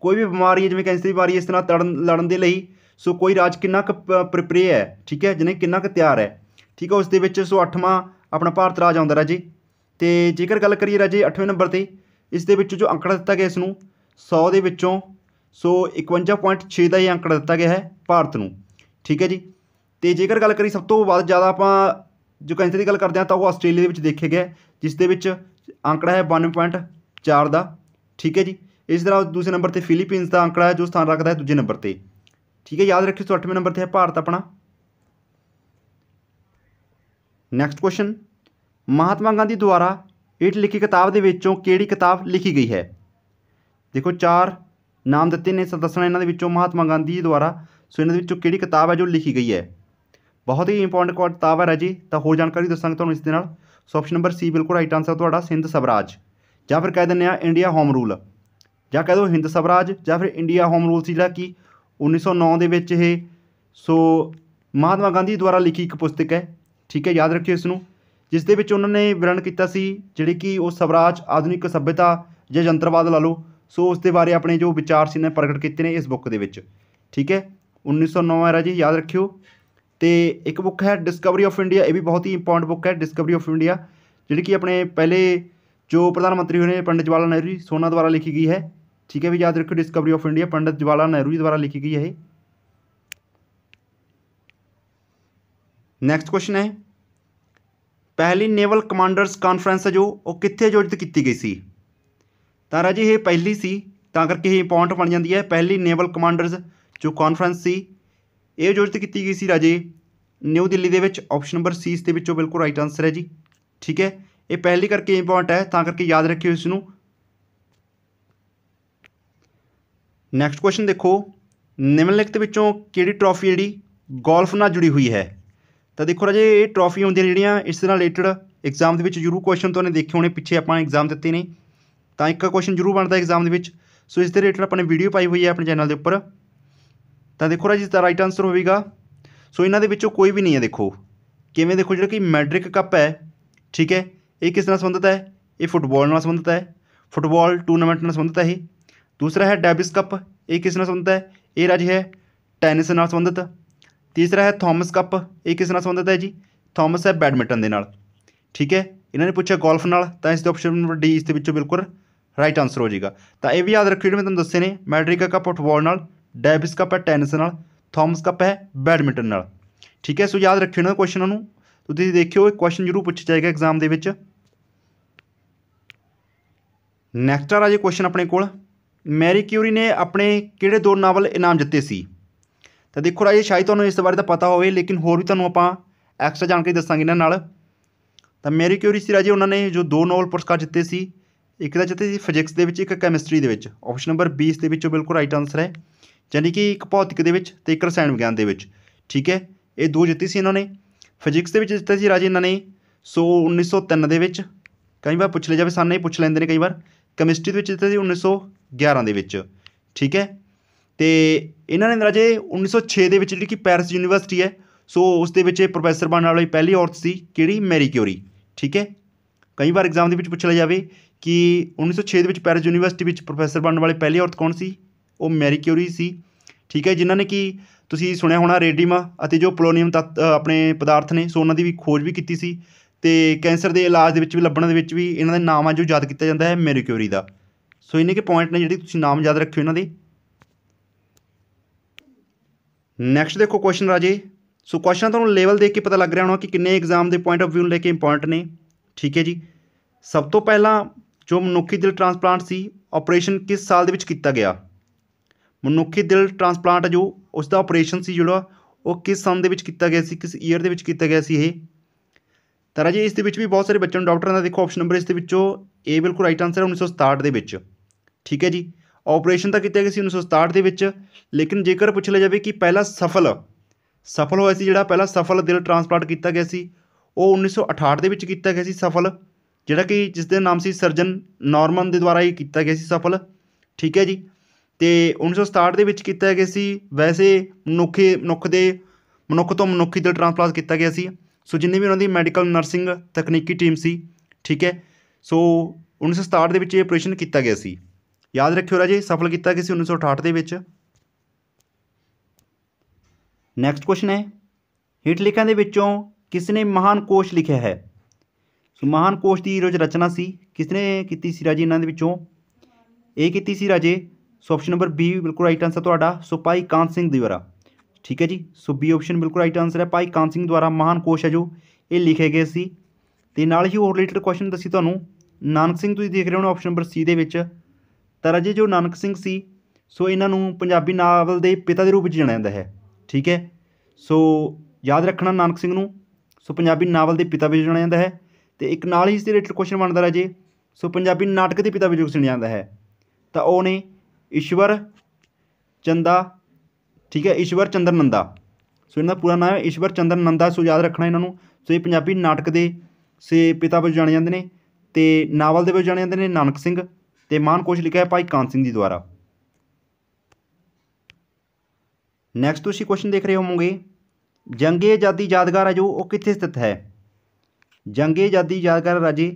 Speaker 1: ਕੋਈ ਵੀ ਬਿਮਾਰੀ ਹੈ ਜਿਵੇਂ ਕੈਂਸਰ ਦੀ ਬਿਮਾਰੀ ਇਸ ਤਰ੍ਹਾਂ ਲੜਨ ਲੜਨ ਦੇ ਲਈ ਸੋ ਕੋਈ ਰਾਜ ਕਿੰਨਾ ਕੁ ਪ੍ਰਿਪੇਅਰ ਹੈ ਠੀਕ ਹੈ ਯਾਨੀ ਕਿੰਨਾ ਕੁ ਤਿਆਰ ਹੈ ਠੀਕ ਹੈ ਉਸ ਦੇ ਵਿੱਚ ਸੋ 8ਵਾਂ ਆਪਣਾ ਭਾਰਤ ਰਾਜ ਆਉਂਦਾ ਜੀ ਤੇ ਜੇਕਰ ਗੱਲ ਕਰੀਏ ਰਾਜੇ 8ਵੇਂ ਨੰਬਰ ਤੇ ਇਸ ਦੇ ਵਿੱਚ ਜੋ ਅੰਕੜਾ ਦਿੱਤਾ ਗਿਆ ਇਸ ਨੂੰ 100 ਦੇ ਵਿੱਚੋਂ ਸੋ 51.6 ਦਾ ਹੀ ਅੰਕੜਾ ਦਿੱਤਾ ਗਿਆ ਹੈ ਭਾਰਤ ਨੂੰ ਠੀਕ ਹੈ ਜੀ ਤੇ ਜੇਕਰ ਗੱਲ ਕਰੀ ਸਭ ਤੋਂ ਵੱਧ ਜ਼ਿਆਦਾ ਆਪਾਂ ਜੋ ਕੈਂਸਰ ਦੀ ਗੱਲ ਕਰਦੇ ਆ ਤਾਂ ਉਹ ਆਸਟ੍ਰੇਲੀਆ ਦੇ ਵਿੱਚ ਦੇਖਿਆ ਗਿਆ ਜਿਸ ਦੇ ਵਿੱਚ ਅੰਕੜਾ ਹੈ 1.4 ਦਾ ਠੀਕ ਹੈ ਜੀ ਇਸ ਤਰ੍ਹਾਂ ਦੂਸਰੇ ਨੰਬਰ ਤੇ ਫਿਲੀਪੀਨਸ ਦਾ ਅੰਕੜਾ ਹੈ ਜੋ ਸਥਾਨ ਰੱਖਦਾ ਹੈ ਦੂਜੇ ਨੰਬਰ ਤੇ ਠੀਕ ਹੈ ਯਾਦ ਰੱਖਿਓ ਸੋ 8ਵੇਂ ਨੰਬਰ ਤੇ ਹੈ ਭਾਰਤ ਆਪਣਾ ਨੈਕਸਟ ਕੁਐਸਚਨ ਮਹਾਤਮਾ ਗਾਂਧੀ ਦੁਆਰਾ ਇਹ ਲਿਖੀ ਕਿਤਾਬ ਦੇ ਵਿੱਚੋਂ ਕਿਹੜੀ ਕਿਤਾਬ ਲਿਖੀ ਗਈ ਹੈ ਦੇਖੋ ਚਾਰ ਨਾਮ ਦਿੱਤੇ ਨੇ ਸਦਸਨ ਇਹਨਾਂ ਦੇ ਵਿੱਚੋਂ ਮਹਾਤਮਾ ਗਾਂਧੀ ਜੀ ਦੁਆਰਾ ਸੋ ਇਹਨਾਂ ਦੇ ਵਿੱਚੋਂ ਕਿਹੜੀ ਕਿਤਾਬ ਹੈ ਜੋ ਲਿਖੀ ਗਈ ਹੈ ਬਹੁਤ ਹੀ ਇੰਪੋਰਟੈਂਟ ਕਿਤਾਬ ਹੈ ਜੀ ਤਾਂ ਹੋਰ ਜਾਣਕਾਰੀ ਦੱਸਾਂਗਾ ਤੁਹਾਨੂੰ ਇਸ ਦੇ ਨਾਲ ਸੋ ਆਪਸ਼ਨ ਨੰਬਰ ਸੀ ਬਿਲਕੁਲ ਰਾਈਟ ਆਨਸਰ ਤੁਹਾਡਾ ਸਿੰਧ ਸਵਰਾਜ ਜਾਂ ਫਿਰ ਕਹਿ ਦਿੰਦੇ ਆ ਇੰਡੀਆ ਹੋਮ ਰੂਲ ਜਾਂ ਕਹਿ ਦੋ ਹਿੰਦ ਸਵਰਾਜ ਜਾਂ ਫਿਰ ਇੰਡੀਆ ਹੋਮ ਰੂਲ ਸੀ ਜਿਹੜਾ ਕਿ 1909 ਦੇ ਵਿੱਚ ਇਹ ਸੋ ਮਹਾਤਮਾ ਗਾਂਧੀ ਦੁਆਰਾ ਲਿਖੀ ਇੱਕ ਪੁਸਤਕ ਹੈ ਠੀਕ ਹੈ ਯਾਦ ਰੱਖਿਓ ਇਸ ਨੂੰ ਜਿਸ ਦੇ ਵਿੱਚ ਉਹਨਾਂ ਨੇ ਵਿਵਰਣ ਕੀਤਾ ਸੀ ਜਿਹੜੇ ਕਿ ਉਹ ਸਵਰਾਜ ਆਧੁਨਿਕ ਸਭਿਅਤਾ ਜਾਂ ਜੰਤਰਵਾਦ ਲਾ ਲਓ ਸੋ ਉਸ ਦੇ ਬਾਰੇ ਆਪਣੇ ਜੋ ਵਿਚਾਰ ਸੀ ਨੇ ਪ੍ਰਗਟ ਕੀਤੇ ਨੇ ਇਸ ਬੁੱਕ ਦੇ ਵਿੱਚ ਠੀਕ ਹੈ 1909 ਹੈ ਰਾਜੀ ਯਾਦ ਰੱਖਿਓ ਤੇ ਇੱਕ ਬੁੱਕ ਹੈ ਡਿਸਕਵਰੀ ਆਫ ਇੰਡੀਆ ਇਹ ਵੀ ਬਹੁਤ ਹੀ ਇੰਪੋਰਟੈਂਟ ਬੁੱਕ ਹੈ ਡਿਸਕਵਰੀ ਆਫ ਇੰਡੀਆ ਜਿਹੜੀ ਕਿ ਆਪਣੇ ਪਹਿਲੇ ਜੋ ਪ੍ਰਧਾਨ ਮੰਤਰੀ ਹੋਏ ਨੇ ਪੰਡਿਤ ਜਵਾਹਰ ਲਾਲ ਨਹਿਰੂ ਜੀ ਸੋਨਾ ਦੁਆਰਾ ਲਿਖੀ ਗਈ ਹੈ ਠੀਕ ਹੈ ਵੀ ਯਾਦ ਰੱਖੋ discovery of India Pandit Jawahar Lal Nehru ji ਦੁਆਰਾ ਲਿਖੀ ਗਈ ਹੈ ਇਹ ਨੈਕਸਟ ਕੁਐਸਚਨ ਹੈ ਪਹਿਲੀ ਨੇਵਲ ਕਮਾਂਡਰਸ ਕਾਨਫਰੰਸ ਹੈ ਜੋ ਉਹ ਕਿੱਥੇ ਆਯੋਜਿਤ ਕੀਤੀ ਗਈ ਸੀ ਤਾਂ ਰਾਜੀ ਇਹ ਪਹਿਲੀ ਸੀ ਤਾਂ ਕਰਕੇ ਇਹ ਪੁਆਇੰਟ ਬਣ ਜਾਂਦੀ ਹੈ ਪਹਿਲੀ ਨੇਵਲ ਕਮਾਂਡਰਸ ਜੋ ਕਾਨਫਰੰਸ ਸੀ ਇਹ ਆਯੋਜਿਤ ਕੀਤੀ ਗਈ ਸੀ ਰਾਜੇ ਨਿਊ ਦਿੱਲੀ ਦੇ ਵਿੱਚ ਆਪਸ਼ਨ ਨੰਬਰ ਸੀ ਇਸ ਦੇ ਵਿੱਚੋਂ ਬਿਲਕੁਲ ਰਾਈਟ ਆਨਸਰ ਹੈ ਜੀ ਠੀਕ ਹੈ ਇਹ ਪਹਿਲੀ ਕਰਕੇ ਇੰਪੋਰਟੈਂਟ ਹੈ ਤਾਂ ਕਰਕੇ ਯਾਦ ਰੱਖਿਓ ਇਸ ਨੂੰ ਨੈਕਸਟ ਕੁਐਸਚਨ ਦੇਖੋ ਨਿਮਨਲਿਖਤ ਵਿੱਚੋਂ ਕਿਹੜੀ ਟਰੋਫੀ ਜਿਹੜੀ ਗੋਲਫ ਨਾਲ ਜੁੜੀ ਹੋਈ ਹੈ ਤਾਂ ਦੇਖੋ ਰਾਜੇ ਇਹ ਟਰੋਫੀ ਹੁੰਦੀਆਂ ਜਿਹੜੀਆਂ ਇਸ ਨਾਲ ਰਿਲੇਟਡ ਐਗਜ਼ਾਮ ਦੇ ਵਿੱਚ ਜ਼ਰੂਰ ਕੁਐਸਚਨ ਤੁਹਾਨੂੰ ਦੇਖੇ ਹੋਣੇ ਪਿੱਛੇ ਆਪਾਂ ਐਗਜ਼ਾਮ ਦਿੱਤੇ ਨੇ ਤਾਂ ਇੱਕ ਕੁਐਸਚਨ ਜ਼ਰੂਰ ਬਣਦਾ ਐਗਜ਼ਾਮ ਦੇ ਵਿੱਚ ਸੋ ਇਸ ਦੇ ਰਿਲੇਟਡ ਆਪਾਂ ਨੇ ਵੀਡੀਓ ਪਾਈ ਹੋਈ ਹੈ ਆਪਣੇ ਚੈਨਲ ਦੇ ਉੱਪਰ ਤਾਂ ਦੇਖੋ ਰਾਜੀ ਦਾ ਰਾਈਟ ਆਨਸਰ ਹੋਵੇਗਾ ਸੋ ਇਹਨਾਂ ਦੇ ਵਿੱਚੋਂ ਕੋਈ ਵੀ ਨਹੀਂ ਹੈ ਦੇਖੋ ਕਿਵੇਂ ਦੇਖੋ ਜਿਹੜਾ ਕਿ ਮੈਟ੍ਰਿਕ ਕੱਪ ਹੈ ਠੀਕ ਹੈ ਇਹ ਕਿਸ ਨਾਲ ਸੰਬੰਧਿਤ ਹੈ ਇਹ ਫੁੱਟਬਾਲ ਨਾਲ ਸੰਬੰਧਿਤ ਹੈ ਫੁੱਟਬਾਲ ਟੂਰਨਾਮੈਂਟ ਨਾਲ ਸੰਬੰਧਿਤ ਹੈ ਇਹ ਦੂਸਰਾ ਹੈ ਡੈਵਿਸ ਕੱਪ ਇਹ ਕਿਸ ਨਾਲ ਸੰਬੰਧਿਤ ਹੈ ਇਹ ਰਾਜ ਹੈ ਟੈਨਿਸ ਨਾਲ ਸੰਬੰਧਿਤ ਤੀਸਰਾ ਹੈ ਥਾਮਸ ਕੱਪ ਇਹ ਕਿਸ ਨਾਲ ਸੰਬੰਧਿਤ ਹੈ ਜੀ ਥਾਮਸ ਹੈ ਬੈਡਮਿੰਟਨ ਦੇ ਨਾਲ ਠੀਕ ਹੈ ਇਹਨਾਂ ਨੇ ਪੁੱਛਿਆ ਗੋਲਫ ਨਾਲ ਤਾਂ ਇਸ ਦੇ ਆਪਸ਼ਨ ਨੰਬਰ ਡੀ ਇਸ ਦੇ ਵਿੱਚੋਂ ਬਿਲਕੁਲ ਰਾਈਟ ਆਨਸਰ ਹੋ ਜਾਏਗਾ ਤਾਂ ਇਹ ਵੀ ਯਾਦ ਰੱਖਿਓ ਜਿਹੜੇ ਮੈਂ ਤੁਹਾਨੂੰ ਦੱਸੇ ਨੇ ਮੈਟ੍ਰਿਕ ਕੱਪ ਫੁੱਟਬਾਲ ਨਾਲ ਡੈਵਿਸ ਕੱਪ ਹੈ ਟੈਨਿਸ ਨਾਲ ਥੌਮਸ ਕੱਪ ਹੈ ਬੈਡਮਿੰਟਨ ਨਾਲ ਠੀਕ ਹੈ ਸੋ ਯਾਦ ਰੱਖਿਓ ਨਾ ਕੁਐਸਚਨਾਂ ਨੂੰ ਤੁਸੀਂ ਦੇਖਿਓ ਇਹ ਕੁਐਸਚਨ ਜ਼ਰੂਰ ਪੁੱਛਿਆ ਜਾਏਗਾ ਐਗਜ਼ਾਮ ਦੇ ਵਿੱਚ ਨੈਕਸਟ ਆ ਰਾਜੇ ਕੁਐਸਚਨ ਆਪਣੇ ਕੋਲ ਮੈਰੀ ਕਿਊਰੀ ਨੇ ਆਪਣੇ ਕਿਹੜੇ ਦੋ ਨਾਵਲ ਇਨਾਮ ਜਿੱਤੇ ਸੀ ਤਾਂ ਦੇਖੋ ਰਾਜੇ ਸ਼ਾਇਦ ਤੁਹਾਨੂੰ ਇਸ ਬਾਰੇ ਤਾਂ ਪਤਾ ਹੋਵੇ ਲੇਕਿਨ ਹੋਰ ਵੀ ਤੁਹਾਨੂੰ ਆਪਾਂ ਐਕਸਟਰਾ ਜਾਣਕਾਰੀ ਦੱਸਾਂਗੇ ਇਹਨਾਂ ਨਾਲ ਤਾਂ ਮੈਰੀ ਕਿਊਰੀ ਸੀ ਰਾਜੇ ਉਹਨਾਂ ਨੇ ਜੋ ਦੋ ਨੋਬਲ ਪੁਰਸਕਾਰ ਜਿੱਤੇ ਸੀ ਇੱਕ ਤਾਂ ਜਿੱਤੇ ਸੀ ਫਿਜ਼ਿਕਸ ਦੇ ਵਿੱਚ ਇੱਕ ਕੈਮਿਸਟਰੀ ਦੇ ਵਿੱਚ ਆਪਸ਼ਨ ਨੰਬਰ 20 ਦੇ ਵਿੱਚੋਂ ਬਿਲਕੁਲ ਰਾਈਟ ਆਨਸਰ ਹੈ ਜਾਨੀ ਕਿ ਇੱਕ ਭੌਤਿਕ ਦੇ ਵਿੱਚ ਤੇ ਇੱਕ ਰਸਾਇਣ ਵਿਗਿਆਨ ਦੇ ਵਿੱਚ ਠੀਕ ਹੈ ਇਹ ਦੋ ਜਿੱਤੀ ਸੀ ਇਹਨਾਂ ਨੇ ਫਿਜ਼ਿਕਸ ਦੇ ਵਿੱਚ ਜਿੱਤੇ ਸੀ ਰਾਜੇ ਇਹਨਾਂ ਨੇ ਸੋ 1903 ਦੇ ਵਿੱਚ ਕਈ ਵਾਰ ਪੁੱਛ ਲਿਆ ਜਾਵੇ ਸਾਨੂੰ ਇਹ ਪੁੱਛ ਲੈਂਦੇ ਨੇ ਕਈ ਵਾਰ ਕੈਮਿਸਟਰੀ ਦੇ ਵਿੱਚ ਜਿੱਤੇ ਸੀ 1911 ਦੇ ਵਿੱਚ ਠੀਕ ਹੈ ਤੇ ਇਹਨਾਂ ਨੇ ਰਾਜੇ 1906 ਦੇ ਵਿੱਚ ਜਿਹੜੀ ਕਿ ਪੈਰਿਸ ਯੂਨੀਵਰਸਿਟੀ ਹੈ ਸੋ ਉਸ ਦੇ ਵਿੱਚ ਇਹ ਪ੍ਰੋਫੈਸਰ ਬਣਨ ਵਾਲੀ ਪਹਿਲੀ ਔਰਤ ਸੀ ਕਿਹੜੀ ਮੈਰੀ ਕਿਊਰੀ ਠੀਕ ਹੈ ਕਈ ਵਾਰ ਐਗਜ਼ਾਮ ਦੇ ਵਿੱਚ ਪੁੱਛ ਲਿਆ ਜਾਵੇ ਕਿ 1906 ਦੇ ਵਿੱਚ ਪੈਰਿਸ ਯੂਨੀਵਰਸਿਟੀ ਵਿੱਚ ਪ੍ਰੋਫੈਸਰ ਬਣਨ ਵਾਲੀ ਪਹਿਲੀ ਔਰਤ ਕੌਣ ਸੀ ਉਹ ਮੈਰੀ ਕਿਊਰੀ ਸੀ ਠੀਕ ਹੈ ਜਿਨ੍ਹਾਂ ਨੇ ਕਿ ਤੁਸੀਂ ਸੁਣਿਆ ਹੋਣਾ ਰੇਡੀਅਮ ਅਤੇ ਜੋ ਪੋਲੋਨੀਅਮ ਤੱਤ ਆਪਣੇ ਪਦਾਰਥ ਨੇ ਸੋ ਉਹਨਾਂ ਦੀ ਵੀ ਖੋਜ ਵੀ ਕੀਤੀ ਸੀ ਤੇ ਕੈਂਸਰ ਦੇ ਇਲਾਜ ਦੇ ਵਿੱਚ ਵੀ ਲੱਭਣ ਦੇ ਵਿੱਚ ਵੀ ਇਹਨਾਂ ਦੇ ਨਾਮਾਂ ਜੋ ਯਾਦ ਕੀਤਾ ਜਾਂਦਾ ਹੈ ਮੈਰੀ ਕਿਊਰੀ ਦਾ ਸੋ ਇਹਨੇ ਕਿ ਪੁਆਇੰਟ ਨੇ ਜਿਹੜੀ ਤੁਸੀਂ ਨਾਮ ਯਾਦ ਰੱਖਿਓ ਇਹਨਾਂ ਦੇ ਨੈਕਸਟ ਦੇਖੋ ਕੁਐਸਚਨ ਰਾਜੇ ਸੋ ਕੁਐਸਚਨ ਤੁਹਾਨੂੰ ਲੈਵਲ ਦੇਖ ਕੇ ਪਤਾ ਲੱਗ ਰਿਹਾ ਹੋਣਾ ਕਿ ਕਿੰਨੇ ਐਗਜ਼ਾਮ ਦੇ ਪੁਆਇੰਟ ਆਫ ਵਿਊ ਨੂੰ ਲੈ ਕੇ ਇੰਪੋਰਟੈਂਟ ਨੇ ਠੀਕ ਹੈ ਜੀ ਸਭ ਤੋਂ ਪਹਿਲਾਂ ਜੋ ਮਨੁੱਖੀ ਦਿਲ ਟ੍ਰਾਂਸਪਲਾਂਟ ਸੀ ਆਪਰੇਸ਼ਨ ਕਿਸ ਸਾਲ ਦੇ ਵਿੱਚ ਕੀਤਾ ਗਿਆ ਮਨੁੱਖੀ ਦਿਲ ਟ੍ਰਾਂਸਪਲਾਂਟ ਜੋ ਉਸ ਦਾ ਆਪਰੇਸ਼ਨ ਸੀ ਜਿਹੜਾ ਉਹ ਕਿਸ ਸਾਲ ਦੇ ਵਿੱਚ ਕੀਤਾ ਗਿਆ ਸੀ ਕਿਸ ਈਅਰ ਦੇ ਵਿੱਚ ਕੀਤਾ ਗਿਆ ਸੀ ਇਹ ਤਾਂ ਰਾਜੇ ਇਸ ਦੇ ਵਿੱਚ ਵੀ ਬਹੁਤ ਸਾਰੇ ਬੱਚਿਆਂ ਨੂੰ ਡਾਕਟਰਾਂ ਦਾ ਦੇਖੋ ਆਪਸ਼ਨ ਨੰਬਰ ਇਸ ਦੇ ਵਿੱਚੋਂ ਏ ਬਿਲਕੁਲ ਰਾਈਟ ਆਨਸਰ ਹੈ 1967 ਦੇ ਵਿੱਚ ਠੀਕ ਹੈ ਜੀ ਆਪਰੇਸ਼ਨ ਤਾਂ ਕੀਤਾ ਗਿਆ ਸੀ 1967 ਦੇ ਵਿੱਚ ਲੇਕਿਨ ਜੇਕਰ ਪੁੱਛ ਲਿਆ ਜਾਵੇ ਕਿ ਪਹਿਲਾ ਸਫਲ ਸਫਲ ਹੋਇਆ ਸੀ ਜਿਹੜਾ ਪਹਿਲਾ ਸਫਲ ਦਿਲ ਟ੍ਰਾਂਸਪਲਾਂਟ ਕੀਤਾ ਗਿਆ ਸੀ ਉਹ 1968 ਦੇ ਵਿੱਚ ਕੀਤਾ ਗਿਆ ਸੀ ਸਫਲ ਜਿਹੜਾ ਕਿ ਜਿਸ ਦੇ ਨਾਮ ਸੀ ਸਰਜਨ ਨਾਰਮਨ ਦੇ ਦੁਆਰਾ ਇਹ ਕੀਤਾ ਗਿਆ ਸੀ ਸਫਲ ਠੀਕ ਹੈ ਜੀ ਅਤੇ ਉੱਨੀ ਸੌ ਸਤਾਹਠ ਦੇ ਵਿੱਚ ਕੀਤਾ ਗਿਆ ਸੀ ਵੈਸੇ ਮਨੁੱਖੀ ਮਨੁੱਖ ਦੇ ਮਨੁੱਖ ਤੋਂ ਮਨੁੱਖੀ ਦਿਲ ਟ੍ਰਾਂਸਪਲਾਂਟ ਕੀਤਾ ਗਿਆ ਸੀ ਸੋ ਜਿੰਨੇ ਵੀ ਉਹਨਾਂ ਦੀ ਮੈਡੀਕਲ ਨਰਸਿੰਗ ਤਕਨੀਕੀ ਟੀਮ ਸੀ ਠੀਕ ਹੈ ਸੋ 1967 ਦੇ ਵਿੱਚ ਇਹ ਆਪਰੇਸ਼ਨ ਕੀਤਾ ਗਿਆ ਸੀ ਯਾਦ ਰੱਖਿਓ ਰਾਜੇ ਸਫਲ ਕੀਤਾ ਗਿਆ ਸੀ 1968 ਦੇ ਵਿੱਚ ਨੈਕਸਟ ਕੁਐਸਚਨ ਹੈ ਹੀਟ ਲਿਖਾਂ ਦੇ ਵਿੱਚੋਂ ਕਿਸ ਨੇ ਮਹਾਨ ਕੋਸ਼ ਲਿਖਿਆ ਹੈ ਸੋ ਮਹਾਨ ਕੋਸ਼ ਦੀ ਰੋਜ ਰਚਨਾ ਸੀ ਕਿਸ ਨੇ ਕੀਤੀ ਸੀ ਰਾਜੇ ਇਹਨਾਂ ਦੇ ਵਿੱਚੋਂ ਇਹ ਕੀਤੀ ਸੀ ਰਾਜੇ ਸੋ ਆਪਸ਼ਨ ਨੰਬਰ ਬੀ ਬਿਲਕੁਲ ਰਾਈਟ ਆਨਸਰ ਤੁਹਾਡਾ ਸੋ ਪਾਈ ਕਾਨ ਸਿੰਘ ਦੁਆਰਾ ਠੀਕ ਹੈ ਜੀ ਸੋ ਬੀ ਆਪਸ਼ਨ ਬਿਲਕੁਲ ਰਾਈਟ ਆਨਸਰ ਹੈ ਪਾਈ ਕਾਂਤ ਸਿੰਘ ਦੁਆਰਾ ਮਹਾਨ ਕੋਸ਼ ਹੈ ਜੋ ਇਹ ਲਿਖੇ ਗਏ ਸੀ ਤੇ ਨਾਲ ਹੀ ਹੋਰ ਰਿਲੇਟਡ ਕੁਐਸਚਨ ਦੱਸੀ ਤੁਹਾਨੂੰ ਨਾਨਕ ਸਿੰਘ ਤੁਸੀਂ ਦੇਖ ਰਹੇ ਹੋ ਆਪਸ਼ਨ ਨੰਬਰ ਸੀ ਦੇ ਵਿੱਚ ਤਾਂ ਰਾਜੇ ਜੋ ਨਾਨਕ ਸਿੰਘ ਸੀ ਸੋ ਇਹਨਾਂ ਨੂੰ ਪੰਜਾਬੀ ਨਾਵਲ ਦੇ ਪਿਤਾ ਦੇ ਰੂਪ ਵਿੱਚ ਜਾਣਿਆ ਜਾਂਦਾ ਹੈ ਠੀਕ ਹੈ ਸੋ ਯਾਦ ਰੱਖਣਾ ਨਾਨਕ ਸਿੰਘ ਨੂੰ ਸੋ ਪੰਜਾਬੀ ਨਾਵਲ ਦੇ ਪਿਤਾ ਵਜੋਂ ਜਾਣਿਆ ਜਾਂਦਾ ਹੈ ਤੇ ਇੱਕ ਨਾਲ ਹੀ ਇਸ ਦੇ ਰਿਲੇਟਡ ਕੁਐਸਚਨ ਬਣਦਾ ਰਾਜੇ ਸੋ ਪੰਜਾਬੀ ਨਾਟਕ ਦੇ ਪਿਤਾ ਵਜੋਂ ਜਾਣਿਆ ਜਾਂਦਾ ਹੈ ਤਾਂ ਉਹ ਨੇ ਈਸ਼ਵਰ ਚੰਦਾ ਠੀਕ ਹੈ ਈਸ਼ਵਰ ਚੰਦਰ ਨੰਦਾ ਸੋ ਇਹਨਾਂ ਦਾ ਪੂਰਾ ਨਾਮ ਹੈ ਈਸ਼ਵਰ ਚੰਦਰ ਨੰਦਾ ਸੋ ਯਾਦ ਰੱਖਣਾ ਇਹਨਾਂ ਨੂੰ ਸੋ ਇਹ ਪੰਜਾਬੀ ਨਾਟਕ ਦੇ ਸੇ ਪਿਤਾ ਵਜੋਂ ਜਾਣੇ ਜਾਂਦੇ ਨੇ ਤੇ ਨਾਵਲ ਦੇ ਵਿੱਚ ਜਾਣੇ ਜਾਂਦੇ ਨੇ ਨਾਨਕ ਸਿੰਘ ਤੇ ਮਾਨ ਕੋਸ਼ ਲਿਖਿਆ ਹੈ ਭਾਈ ਕਾਨ ਸਿੰਘ ਦੀ ਦੁਆਰਾ ਨੈਕਸਟ ਤੁਸੀਂ ਕੁਐਸਚਨ ਦੇਖ ਰਹੇ ਹੋਵੋਗੇ ਜੰਗੇ ਆਜ਼ਾਦੀ ਯਾਦਗਾਰ ਹੈ ਜੋ ਉਹ ਕਿੱਥੇ ਸਥਿਤ ਹੈ ਜੰਗੇ ਆਜ਼ਾਦੀ ਯਾਦਗਾਰ ਰਾਜੇ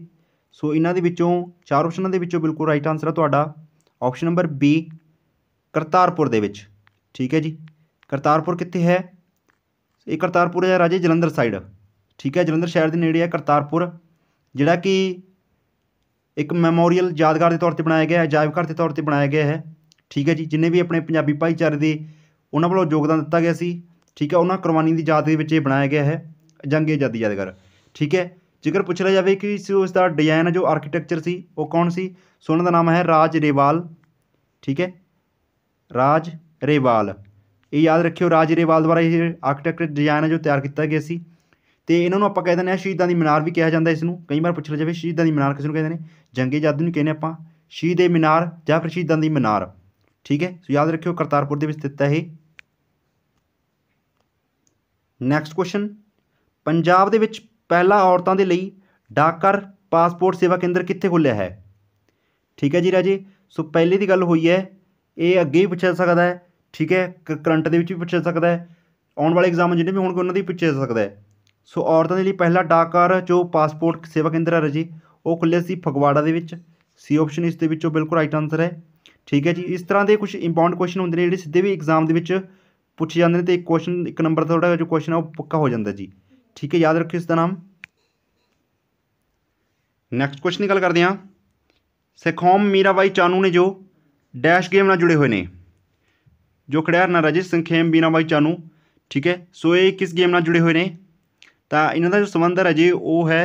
Speaker 1: ਸੋ ਇਹਨਾਂ ਦੇ ਵਿੱਚੋਂ ਚਾਰ ਆਪਸ਼ਨਾਂ ਦੇ ਵਿੱਚੋਂ ਬਿਲਕੁਲ ਰਾਈਟ ਆਨਸਰ ਹੈ ਤੁਹਾਡਾ ਆਪਸ਼ਨ ਨੰਬਰ ਬੀ ਕਰਤਾਰਪੁਰ ਦੇ ਵਿੱਚ ਠੀਕ ਹੈ ਜੀ ਕਰਤਾਰਪੁਰ ਕਿੱਥੇ ਹੈ ਇਹ ਕਰਤਾਰਪੁਰ ਹੈ ਰਾਜੇ ਜਲੰਧਰ ਸਾਈਡ ਠੀਕ ਹੈ ਜਲੰਧਰ ਸ਼ਹਿਰ ਦੇ ਨੇੜੇ ਹੈ ਕਰਤਾਰਪੁਰ ਜਿਹੜਾ ਕਿ ਇੱਕ ਮੈਮੋਰੀਅਲ ਯਾਦਗਾਰ ਦੇ ਤੌਰ ਤੇ ਬਣਾਇਆ ਗਿਆ ਹੈ ਅਜਾਇਬ ਘਰ ਦੇ ਤੌਰ ਤੇ ਬਣਾਇਆ ਗਿਆ ਹੈ ਠੀਕ ਹੈ ਜੀ ਜਿੰਨੇ ਵੀ ਆਪਣੇ ਪੰਜਾਬੀ ਭਾਈਚਾਰੇ ਦੇ ਉਹਨਾਂ ਵੱਲੋਂ ਯੋਗਦਾਨ ਦਿੱਤਾ ਗਿਆ ਸੀ ਠੀਕ ਹੈ ਉਹਨਾਂ ਕੁਰਬਾਨੀ ਦੀ ਯਾਦ ਦੇ ਵਿੱਚ ਇਹ ਬਣਾਇਆ ਗਿਆ ਹੈ ਜੰਗ ਏ ਆਜ਼ਾਦੀ ਯਾਦਗਾਰ ਠੀਕ ਹੈ ਜੇਕਰ ਪੁੱਛਿਆ ਜਾਵੇ ਕਿ ਇਸ ਦਾ ਡਿਜ਼ਾਈਨ ਜੋ ਆਰਕੀਟੈਕਚਰ ਸੀ ਉਹ ਕੌਣ ਸੀ ਸੋ ਉਹਨਾਂ ਦਾ ਨਾਮ ਹੈ ਰਾਜ ਰੇਵਾਲ ਠੀਕ ਹੈ ਰਾਜ ਰੇਵਾਲ ਇਹ ਯਾਦ ਰੱਖਿਓ ਰਾਜ ਰੇਵਾਲ ਦੁਆਰਾ ਇਹ ਆਰਕੀਟੈਕਚਰ ਡਿਜ਼ਾਈਨ ਜੋ ਤਿਆਰ ਕੀਤਾ ਗਿਆ ਸੀ ਤੇ ਇਹਨਾਂ ਨੂੰ ਆਪਾਂ ਕਹਿ ਦਿੰਦੇ ਆ ਸ਼ਹੀਦਾਂ ਦੀ ਮੀਨਾਰ ਵੀ ਕਿਹਾ ਜਾਂਦਾ ਇਸ ਨੂੰ ਕਈ ਵਾਰ ਪੁੱਛਿਆ ਜਾਵੇ ਸ਼ਹੀਦਾਂ ਦੀ ਮੀਨਾਰ ਕਿਸ ਨੂੰ ਕਹਿੰਦੇ ਨੇ ਜੰਗੇ ਜਾਦੂ ਨੂੰ ਕਹਿੰਦੇ ਆਪਾਂ ਸ਼ਹੀਦੇ ਮੀਨਾਰ ਜਾਂ ਫਿਰ ਸ਼ਹੀਦਾਂ ਦੀ ਮੀਨਾਰ ਠੀਕ ਹੈ ਸੋ ਯਾਦ ਰੱਖਿਓ ਕਰਤਾਰਪੁਰ ਦੇ ਵਿੱਚ ਸਥਿਤ ਹੈ ਇਹ ਨੈਕਸਟ ਕੁਐਸਚਨ ਪੰਜਾਬ ਦੇ ਵਿੱਚ ਪਹਿਲਾ ਔਰਤਾਂ ਦੇ ਲਈ ਡਾਕਰ ਪਾਸਪੋਰਟ ਸੇਵਾ ਕੇਂਦਰ ਕਿੱਥੇ ਖੁੱਲਿਆ ਹੈ ਠੀਕ ਹੈ ਜੀ ਰਾਜੇ ਸੋ ਪਹਿਲੇ ਦੀ ਗੱਲ ਹੋਈ ਹੈ ਇਹ ਅੱਗੇ ਵੀ ਪੁੱਛਿਆ ਸਕਦਾ ਹੈ ਠੀਕ ਹੈ ਕਰੰਟ ਦੇ ਵਿੱਚ ਵੀ ਪੁੱਛਿਆ ਸਕਦਾ ਹੈ ਆਉਣ ਵਾਲੇ ਐਗਜ਼ਾਮ ਜਿੰਨੇ ਵੀ ਹੋਣਗੇ ਉਹਨਾਂ ਦੀ ਪੁੱਛਿਆ ਸਕਦਾ ਹੈ ਸੋ ਔਰਤਾਂ ਦੇ ਲਈ ਪਹਿਲਾ ਡਾਕਰ ਜੋ ਪਾਸਪੋਰਟ ਸੇਵਾ ਕੇਂਦਰ ਹੈ ਰਾਜੇ ਉਹ ਖੁੱਲਿਆ ਸੀ ਫਗਵਾੜਾ ਦੇ ਵਿੱਚ ਸੀ ਆਪਸ਼ਨ ਇਸ ਦੇ ਵਿੱਚੋਂ ਬਿਲਕੁਲ ਰਾਈਟ ਆਨਸਰ ਹੈ ਠੀਕ ਹੈ ਜੀ ਇਸ ਤਰ੍ਹਾਂ ਦੇ ਕੁਝ ਇੰਪੋਰਟੈਂਟ ਕੁਐਸਚਨ ਹੁੰਦੇ ਨੇ ਜਿਹੜੇ ਸਿੱਧੇ ਵੀ ਐਗਜ਼ਾਮ ਦੇ ਵਿੱਚ ਪੁੱਛੇ ਜਾਂਦੇ ਨੇ ਤੇ ਇੱਕ ਕੁਐਸਚਨ ਇੱਕ ਨੰਬਰ ਦਾ ਥੋੜਾ ਜਿਹਾ ਜੋ ਕੁਐਸਚਨ ਹੈ ਉਹ ਪੱਕਾ ਹੋ ਜਾਂਦਾ ਜੀ ठीक है याद रखिए इसका ਨਾਮ ਨੈਕਸਟ ਕੁਐਸਚਨ ਦੀ ਗੱਲ ਕਰਦੇ ਹਾਂ ਸਿਖੋਮ ਮੀਰਾਬਾਈ ਚਾਨੂ ਨੇ ਜੋ ਡੈਸ਼ ਗੇਮ ਨਾਲ ਜੁੜੇ ਹੋਏ ਨੇ ਜੋ ਖੜਿਆਰ ਨਾ ਰਾਜੇ ਸੰਖੇਮ ਮੀਰਾਬਾਈ ਚਾਨੂ ਠੀਕ ਹੈ ਸੋ ਇਹ ਕਿਸ ਗੇਮ ਨਾਲ ਜੁੜੇ ਹੋਏ ਨੇ ਤਾਂ ਇਹਨਾਂ ਦਾ ਜੋ ਸੰਬੰਧ ਹੈ ਜੀ ਉਹ ਹੈ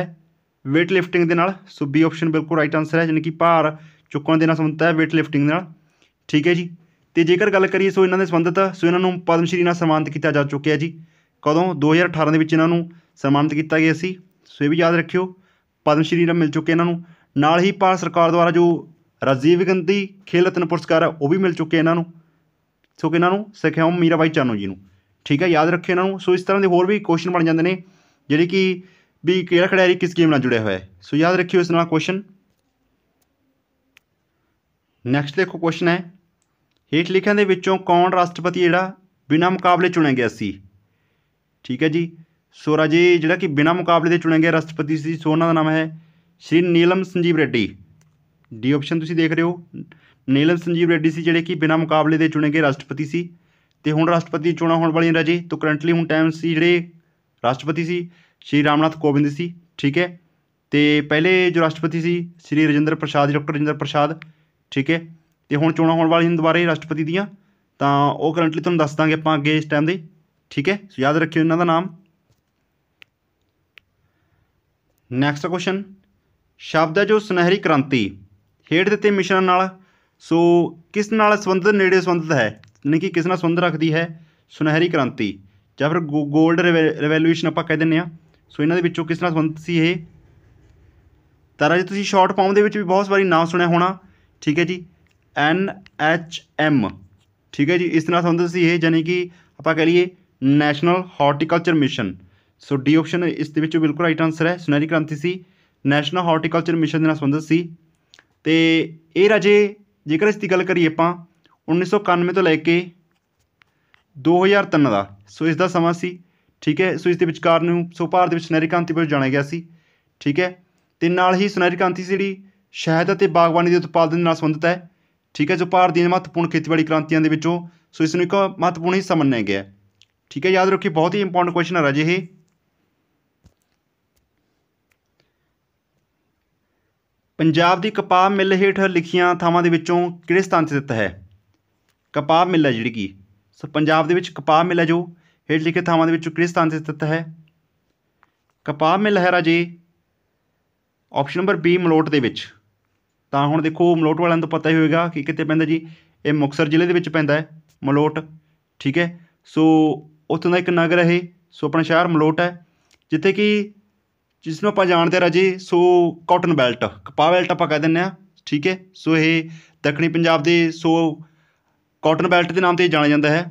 Speaker 1: weight lifting ਦੇ ਨਾਲ ਸੋ ਬੀ ਆਪਸ਼ਨ ਬਿਲਕੁਲ ਰਾਈਟ ਆਨਸਰ ਹੈ ਯਾਨੀ ਕਿ ਭਾਰ ਚੁੱਕਣ ਦੇ ਨਾਲ ਸੰਬੰਧਤ ਹੈ weight lifting ਨਾਲ ਠੀਕ ਹੈ ਜੀ ਤੇ ਜੇਕਰ ਗੱਲ ਕਰੀਏ ਸੋ ਇਹਨਾਂ ਦੇ ਸੰਬੰਧਤ ਸੋ ਇਹਨਾਂ ਨੂੰ ਪਦਮਸ਼ਰੀ ਨਾਲ ਸਨਮਾਨਿਤ ਕੀਤਾ ਜਾ ਚੁੱਕਿਆ ਜੀ ਕਦੋਂ 2018 ਦੇ ਵਿੱਚ ਇਹਨਾਂ ਨੂੰ ਸਨਮਾਨਿਤ ਕੀਤਾ ਗਿਆ ਸੀ ਸੋ ਇਹ ਵੀ ਯਾਦ ਰੱਖਿਓ ਪਦਮ ਸ਼੍ਰੀ ਨਾਲ ਮਿਲ ਚੁੱਕੇ ਇਹਨਾਂ ਨੂੰ ਨਾਲ ਹੀ ਪਾਲ ਸਰਕਾਰ ਦੁਆਰਾ ਜੋ ਰਾਜੀਵ ਗਾਂਧੀ ਖੇਲ ਰਤਨ ਪੁਰਸਕਾਰ ਹੈ ਉਹ ਵੀ ਮਿਲ ਚੁੱਕੇ ਇਹਨਾਂ ਨੂੰ ਸੋ ਕਿ ਇਹਨਾਂ ਨੂੰ ਸਖਿਓਮ ਮੀਰਾਬਾਈ ਚਾਨੋ ਜੀ ਨੂੰ ਠੀਕ ਹੈ ਯਾਦ ਰੱਖਿਓ ਇਹਨਾਂ ਨੂੰ ਸੋ ਇਸ ਤਰ੍ਹਾਂ ਦੇ ਹੋਰ ਵੀ ਕੁਐਸਚਨ ਬਣ ਜਾਂਦੇ ਨੇ ਜਿਹੜੇ ਕਿ ਵੀ ਕਿਹੜਾ ਖਿਡਾਰੀ ਕਿਸ ਗੇਮ ਨਾਲ ਜੁੜਿਆ ਹੋਇਆ ਹੈ ਸੋ ਯਾਦ ਰੱਖਿਓ ਇਸ ਨਾਲ ਕੁਐਸਚਨ ਨੈਕਸਟ ਦੇਖੋ ਕੁਐਸਚਨ ਹੈ ਹੇਠ ਲਿਖਿਆਂ ਦੇ ਵਿੱਚੋਂ ਕੌਣ ਰਾਸ਼ਟਰਪਤੀ ਜਿਹੜਾ ਬਿਨਾਂ ਮੁਕਾਬਲੇ ਚੁਣਿਆ ਗਿਆ ਸੀ ਠੀਕ ਹੈ ਜੀ ਸੋਰਾਜੇ ਜਿਹੜਾ ਕਿ ਬਿਨਾ ਮੁਕਾਬਲੇ ਦੇ ਚੁਣੇ ਗਏ ਰਾਸ਼ਟਰਪਤੀ ਸੀ ਸੋ ਉਹਨਾਂ ਦਾ ਨਾਮ ਹੈ ਸ਼੍ਰੀ ਨੀਲਮ ਸੰਜੀਵ ਰੈੱਡੀ ਡੀ ਆਪਸ਼ਨ ਤੁਸੀਂ ਦੇਖ ਰਹੇ ਹੋ ਨੀਲਮ ਸੰਜੀਵ ਰੈੱਡੀ ਸੀ ਜਿਹੜੇ ਕਿ ਬਿਨਾ ਮੁਕਾਬਲੇ ਦੇ ਚੁਣੇ ਗਏ ਰਾਸ਼ਟਰਪਤੀ ਸੀ ਤੇ ਹੁਣ ਰਾਸ਼ਟਰਪਤੀ ਚੋਣਾਂ ਹੋਣ ਵਾਲੀਆਂ ਰਾਜੇ ਤੋਂ ਕਰੰਟਲੀ ਹੁਣ ਟਾਈਮ ਸੀ ਜਿਹੜੇ ਰਾਸ਼ਟਰਪਤੀ ਸੀ ਸ਼੍ਰੀ ਰਾਮਨਾਥ ਕੋਵਿੰਦ ਸੀ ਠੀਕ ਹੈ ਤੇ ਪਹਿਲੇ ਜੋ ਰਾਸ਼ਟਰਪਤੀ ਸੀ ਸ਼੍ਰੀ ਰਜਿੰਦਰ ਪ੍ਰਸ਼ਾਦ ਡਾਕਟਰ ਰਜਿੰਦਰ ਪ੍ਰਸ਼ਾਦ ਠੀਕ ਹੈ ਤੇ ਹੁਣ ਚੋਣਾਂ ਹੋਣ ਵਾਲੀਆਂ ਦੁਬਾਰੇ ਰਾਸ਼ਟਰਪਤੀ ਦੀਆਂ ਤਾਂ ਉਹ ਕਰੰਟਲੀ ਤੁਹਾਨੂੰ ਦੱਸ ਦਾਂਗੇ ਆਪਾਂ ਅੱਗੇ ਇਸ ਟਾਈਮ ਦੇ ਠੀਕ ਹੈ ਸੋ ਯਾਦ ਰੱਖਿਓ ਇਹਨਾਂ ਦਾ ਨਾਮ ਨੈਕਸਟ ਕੁਐਸਚਨ ਸ਼ਬਦ ਹੈ ਜੋ ਸੁਨਹਿਰੀ ਕ੍ਰਾਂਤੀ ਦੇ ਦਿੱਤੇ ਮਿਸ਼ਨ ਨਾਲ ਸੋ ਕਿਸ ਨਾਲ ਸੰਬੰਧਿਤ ਨੇੜੇ ਸੰਬੰਧਿਤ ਹੈ ਯਾਨੀ ਕਿ ਕਿਸ ਨਾਲ ਸੰਬੰਧ ਰੱਖਦੀ ਹੈ ਸੁਨਹਿਰੀ ਕ੍ਰਾਂਤੀ ਜਾਂ ਫਿਰ ਗੋਲਡ ਰਿਵੈਲੂਏਸ਼ਨ ਆਪਾਂ ਕਹਿ ਦਿੰਨੇ ਆ ਸੋ ਇਹਨਾਂ ਦੇ ਵਿੱਚੋਂ ਕਿਸ ਨਾਲ ਸੰਬੰਧਿਤ ਸੀ ਇਹ ਤਾਂ ਜੀ ਤੁਸੀਂ ਸ਼ਾਰਟ ਫਾਰਮ ਦੇ ਵਿੱਚ ਵੀ ਬਹੁਤ ਵਾਰੀ ਨਾਮ ਸੁਣਿਆ ਹੋਣਾ ਠੀਕ ਹੈ ਜੀ ਐਨ ਐਚ ਐਮ ਠੀਕ ਹੈ ਜੀ ਇਸ ਨਾਲ ਸੰਬੰਧਿਤ ਸੀ ਇਹ ਯਾਨੀ ਕਿ ਆਪਾਂ ਕਹ ਲਈਏ national horticulture mission so D option ਇਸ ਦੇ ਵਿੱਚ ਬਿਲਕੁਲ ਰਾਈਟ ਆਨਸਰ ਹੈ ਸੁਨਹਿਰੀ ਕ੍ਰਾਂਤੀ ਸੀ ਨੈਸ਼ਨਲ ਹਾਰਟੀਕਲਚਰ ਮਿਸ਼ਨ ਦੇ ਨਾਲ ਸੰਬੰਧਿਤ ਸੀ ਤੇ ਇਹ ਰਾਜੇ ਜੇਕਰ ਇਸ ਦੀ ਗੱਲ ਕਰੀਏ ਆਪਾਂ 1991 ਤੋਂ ਲੈ ਕੇ 2003 ਦਾ ਸੋ ਇਸ ਦਾ ਸਮਾਂ ਸੀ ਠੀਕ ਹੈ ਸੋ ਇਸ ਦੇ ਵਿਚਕਾਰ ਨੂੰ ਸੋ ਭਾਰਤ ਵਿੱਚ ਸੁਨਹਿਰੀ ਕ੍ਰਾਂਤੀ ਵਜੋਂ ਜਾਣਿਆ ਗਿਆ ਸੀ ਠੀਕ ਹੈ ਤੇ ਨਾਲ ਹੀ ਸੁਨਹਿਰੀ ਕ੍ਰਾਂਤੀ ਜਿਹੜੀ ਸ਼ਹਿਦ ਅਤੇ ਬਾਗਬਾਨੀ ਦੇ ਉਤਪਾਦਨ ਨਾਲ ਸੰਬੰਧਿਤ ਹੈ ਠੀਕ ਹੈ ਜੋ ਭਾਰਤ ਦੀਆਂ ਮਹੱਤਵਪੂਰਨ ਖੇਤੀਬਾੜੀ ਕ੍ਰਾਂਤੀਆਂ ਦੇ ਵਿੱਚੋਂ ਸੋ ਇਸ ਨੂੰ ਇੱਕ ਮਹੱਤਵਪੂਰਨ ਹਿੱਸਾ ਮੰਨਿਆ ਗਿਆ ਠੀਕ ਹੈ ਯਾਦ ਰੱਖਿਓ ਬਹੁਤ ਹੀ ਇੰਪੋਰਟੈਂਟ ਕੁਐਸਚਨ ਹੈ ਰਾਜੇ ਇਹ ਪੰਜਾਬ ਦੀ ਕਪਾਹ ਮਿੱਲ ਹੇਠ ਲਿਖੀਆਂ ਥਾਵਾਂ ਦੇ ਵਿੱਚੋਂ ਕਿਹੜੇ ਸਥਾਨ ਤੇ ਦਿੱਤਾ ਹੈ ਕਪਾਹ ਮਿੱਲ ਹੈ ਜਿਹੜੀ ਕੀ ਸੋ ਪੰਜਾਬ ਦੇ ਵਿੱਚ ਕਪਾਹ ਮਿੱਲ ਹੈ ਜੋ ਹੇਠ ਲਿਖੇ ਥਾਵਾਂ ਦੇ ਵਿੱਚੋਂ ਕਿਹੜੇ ਸਥਾਨ ਤੇ ਦਿੱਤਾ ਹੈ ਕਪਾਹ ਮਿੱਲ ਹੈ ਰਾਜੇ ਆਪਸ਼ਨ ਨੰਬਰ ਬੀ ਮਲੋਟ ਦੇ ਵਿੱਚ ਤਾਂ ਹੁਣ ਦੇਖੋ ਮਲੋਟ ਵਾਲਿਆਂ ਨੂੰ ਪਤਾ ਹੀ ਹੋਵੇਗਾ ਕਿ ਕਿੱਥੇ ਪੈਂਦਾ ਜੀ ਇਹ ਮੁਕਸਰ ਜ਼ਿਲ੍ਹੇ ਦੇ ਵਿੱਚ ਪੈਂਦਾ ਹੈ ਮਲੋਟ ਠੀਕ ਹੈ ਸੋ ਉੱਥੋਂ ਦਾ ਇੱਕ ਨਗਰ ਹੈ ਸੋ ਆਪਣਾ ਸ਼ਹਿਰ ਮਲੋਟ ਹੈ ਜਿੱਥੇ ਕਿ ਜਿਸ ਨੂੰ ਆਪਾਂ ਜਾਣਦੇ ਰਾਜੇ ਸੋ ਕਾਟਨ ਬੈਲਟ ਕਪਾਹ ਬੈਲਟ ਆਪਾਂ ਕਹਿ ਦਿੰਨੇ ਆ ਠੀਕ ਹੈ ਸੋ ਇਹ ਦੱਖਣੀ ਪੰਜਾਬ ਦੇ ਸੋ ਕਾਟਨ ਬੈਲਟ ਦੇ ਨਾਮ ਤੇ ਜਾਣਿਆ ਜਾਂਦਾ ਹੈ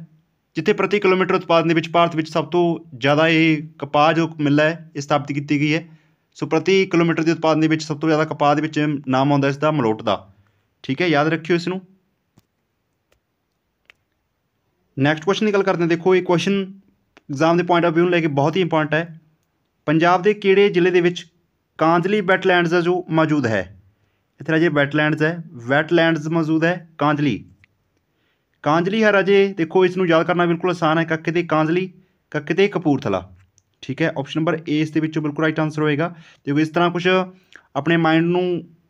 Speaker 1: ਜਿੱਥੇ ਪ੍ਰਤੀ ਕਿਲੋਮੀਟਰ ਉਤਪਾਦਨ ਦੇ ਵਿੱਚ ਭਾਰਤ ਵਿੱਚ ਸਭ ਤੋਂ ਜ਼ਿਆਦਾ ਇਹ ਕਪਾਹ ਜੋ ਮਿਲਦਾ ਹੈ ਇਹ ਸਥਾਪਿਤ ਕੀਤੀ ਗਈ ਹੈ ਸੋ ਪ੍ਰਤੀ ਕਿਲੋਮੀਟਰ ਦੇ ਉਤਪਾਦਨ ਦੇ ਵਿੱਚ ਸਭ ਤੋਂ ਜ਼ਿਆਦਾ ਕਪਾਹ ਦੇ ਵਿੱਚ ਨਾਮ ਆਉਂਦਾ ਇਸ ਦਾ ਮਲੋਟ ਦਾ ਠੀਕ ਹੈ ਯਾਦ ਰੱਖਿਓ ਇਸ ਨੂੰ ਨੈਕਸਟ ਕੁਐਸਚਨ ਦੀ ਗੱਲ ਕਰਦੇ ਹਾਂ ਦੇਖੋ ਇਹ ਕੁਐਸਚਨ ਐਗਜ਼ਾਮ ਦੇ ਪੁਆਇੰਟ ਆਫ View ਨੂੰ ਲੈ ਕੇ ਬਹੁਤ ਹੀ ਇੰਪੋਰਟੈਂਟ ਹੈ ਪੰਜਾਬ ਦੇ ਕਿਹੜੇ ਜ਼ਿਲ੍ਹੇ ਦੇ ਵਿੱਚ ਕਾਂਜਲੀ ਵੈਟਲੈਂਡਸ ਹੈ ਜੋ ਮੌਜੂਦ ਹੈ ਇੱਥੇ ਰਾਜੇ ਵੈਟਲੈਂਡਸ ਹੈ ਵੈਟਲੈਂਡਸ ਮੌਜੂਦ ਹੈ ਕਾਂਜਲੀ ਕਾਂਜਲੀ ਹੈ ਰਾਜੇ ਦੇਖੋ ਇਸ ਨੂੰ ਯਾਦ ਕਰਨਾ ਬਿਲਕੁਲ ਆਸਾਨ ਹੈ ਕੱਕੇ ਤੇ ਕਾਂਜਲੀ ਕੱਕੇ ਤੇ ਕਪੂਰਥਲਾ ਠੀਕ ਹੈ ਆਪਸ਼ਨ ਨੰਬਰ ਏ ਇਸ ਦੇ ਵਿੱਚੋਂ ਬਿਲਕੁਲ ਰਾਈਟ ਆਨਸਰ ਹੋਏਗਾ ਦੇਖੋ ਇਸ ਤਰ੍ਹਾਂ ਕੁਝ ਆਪਣੇ ਮਾਈਂਡ ਨੂੰ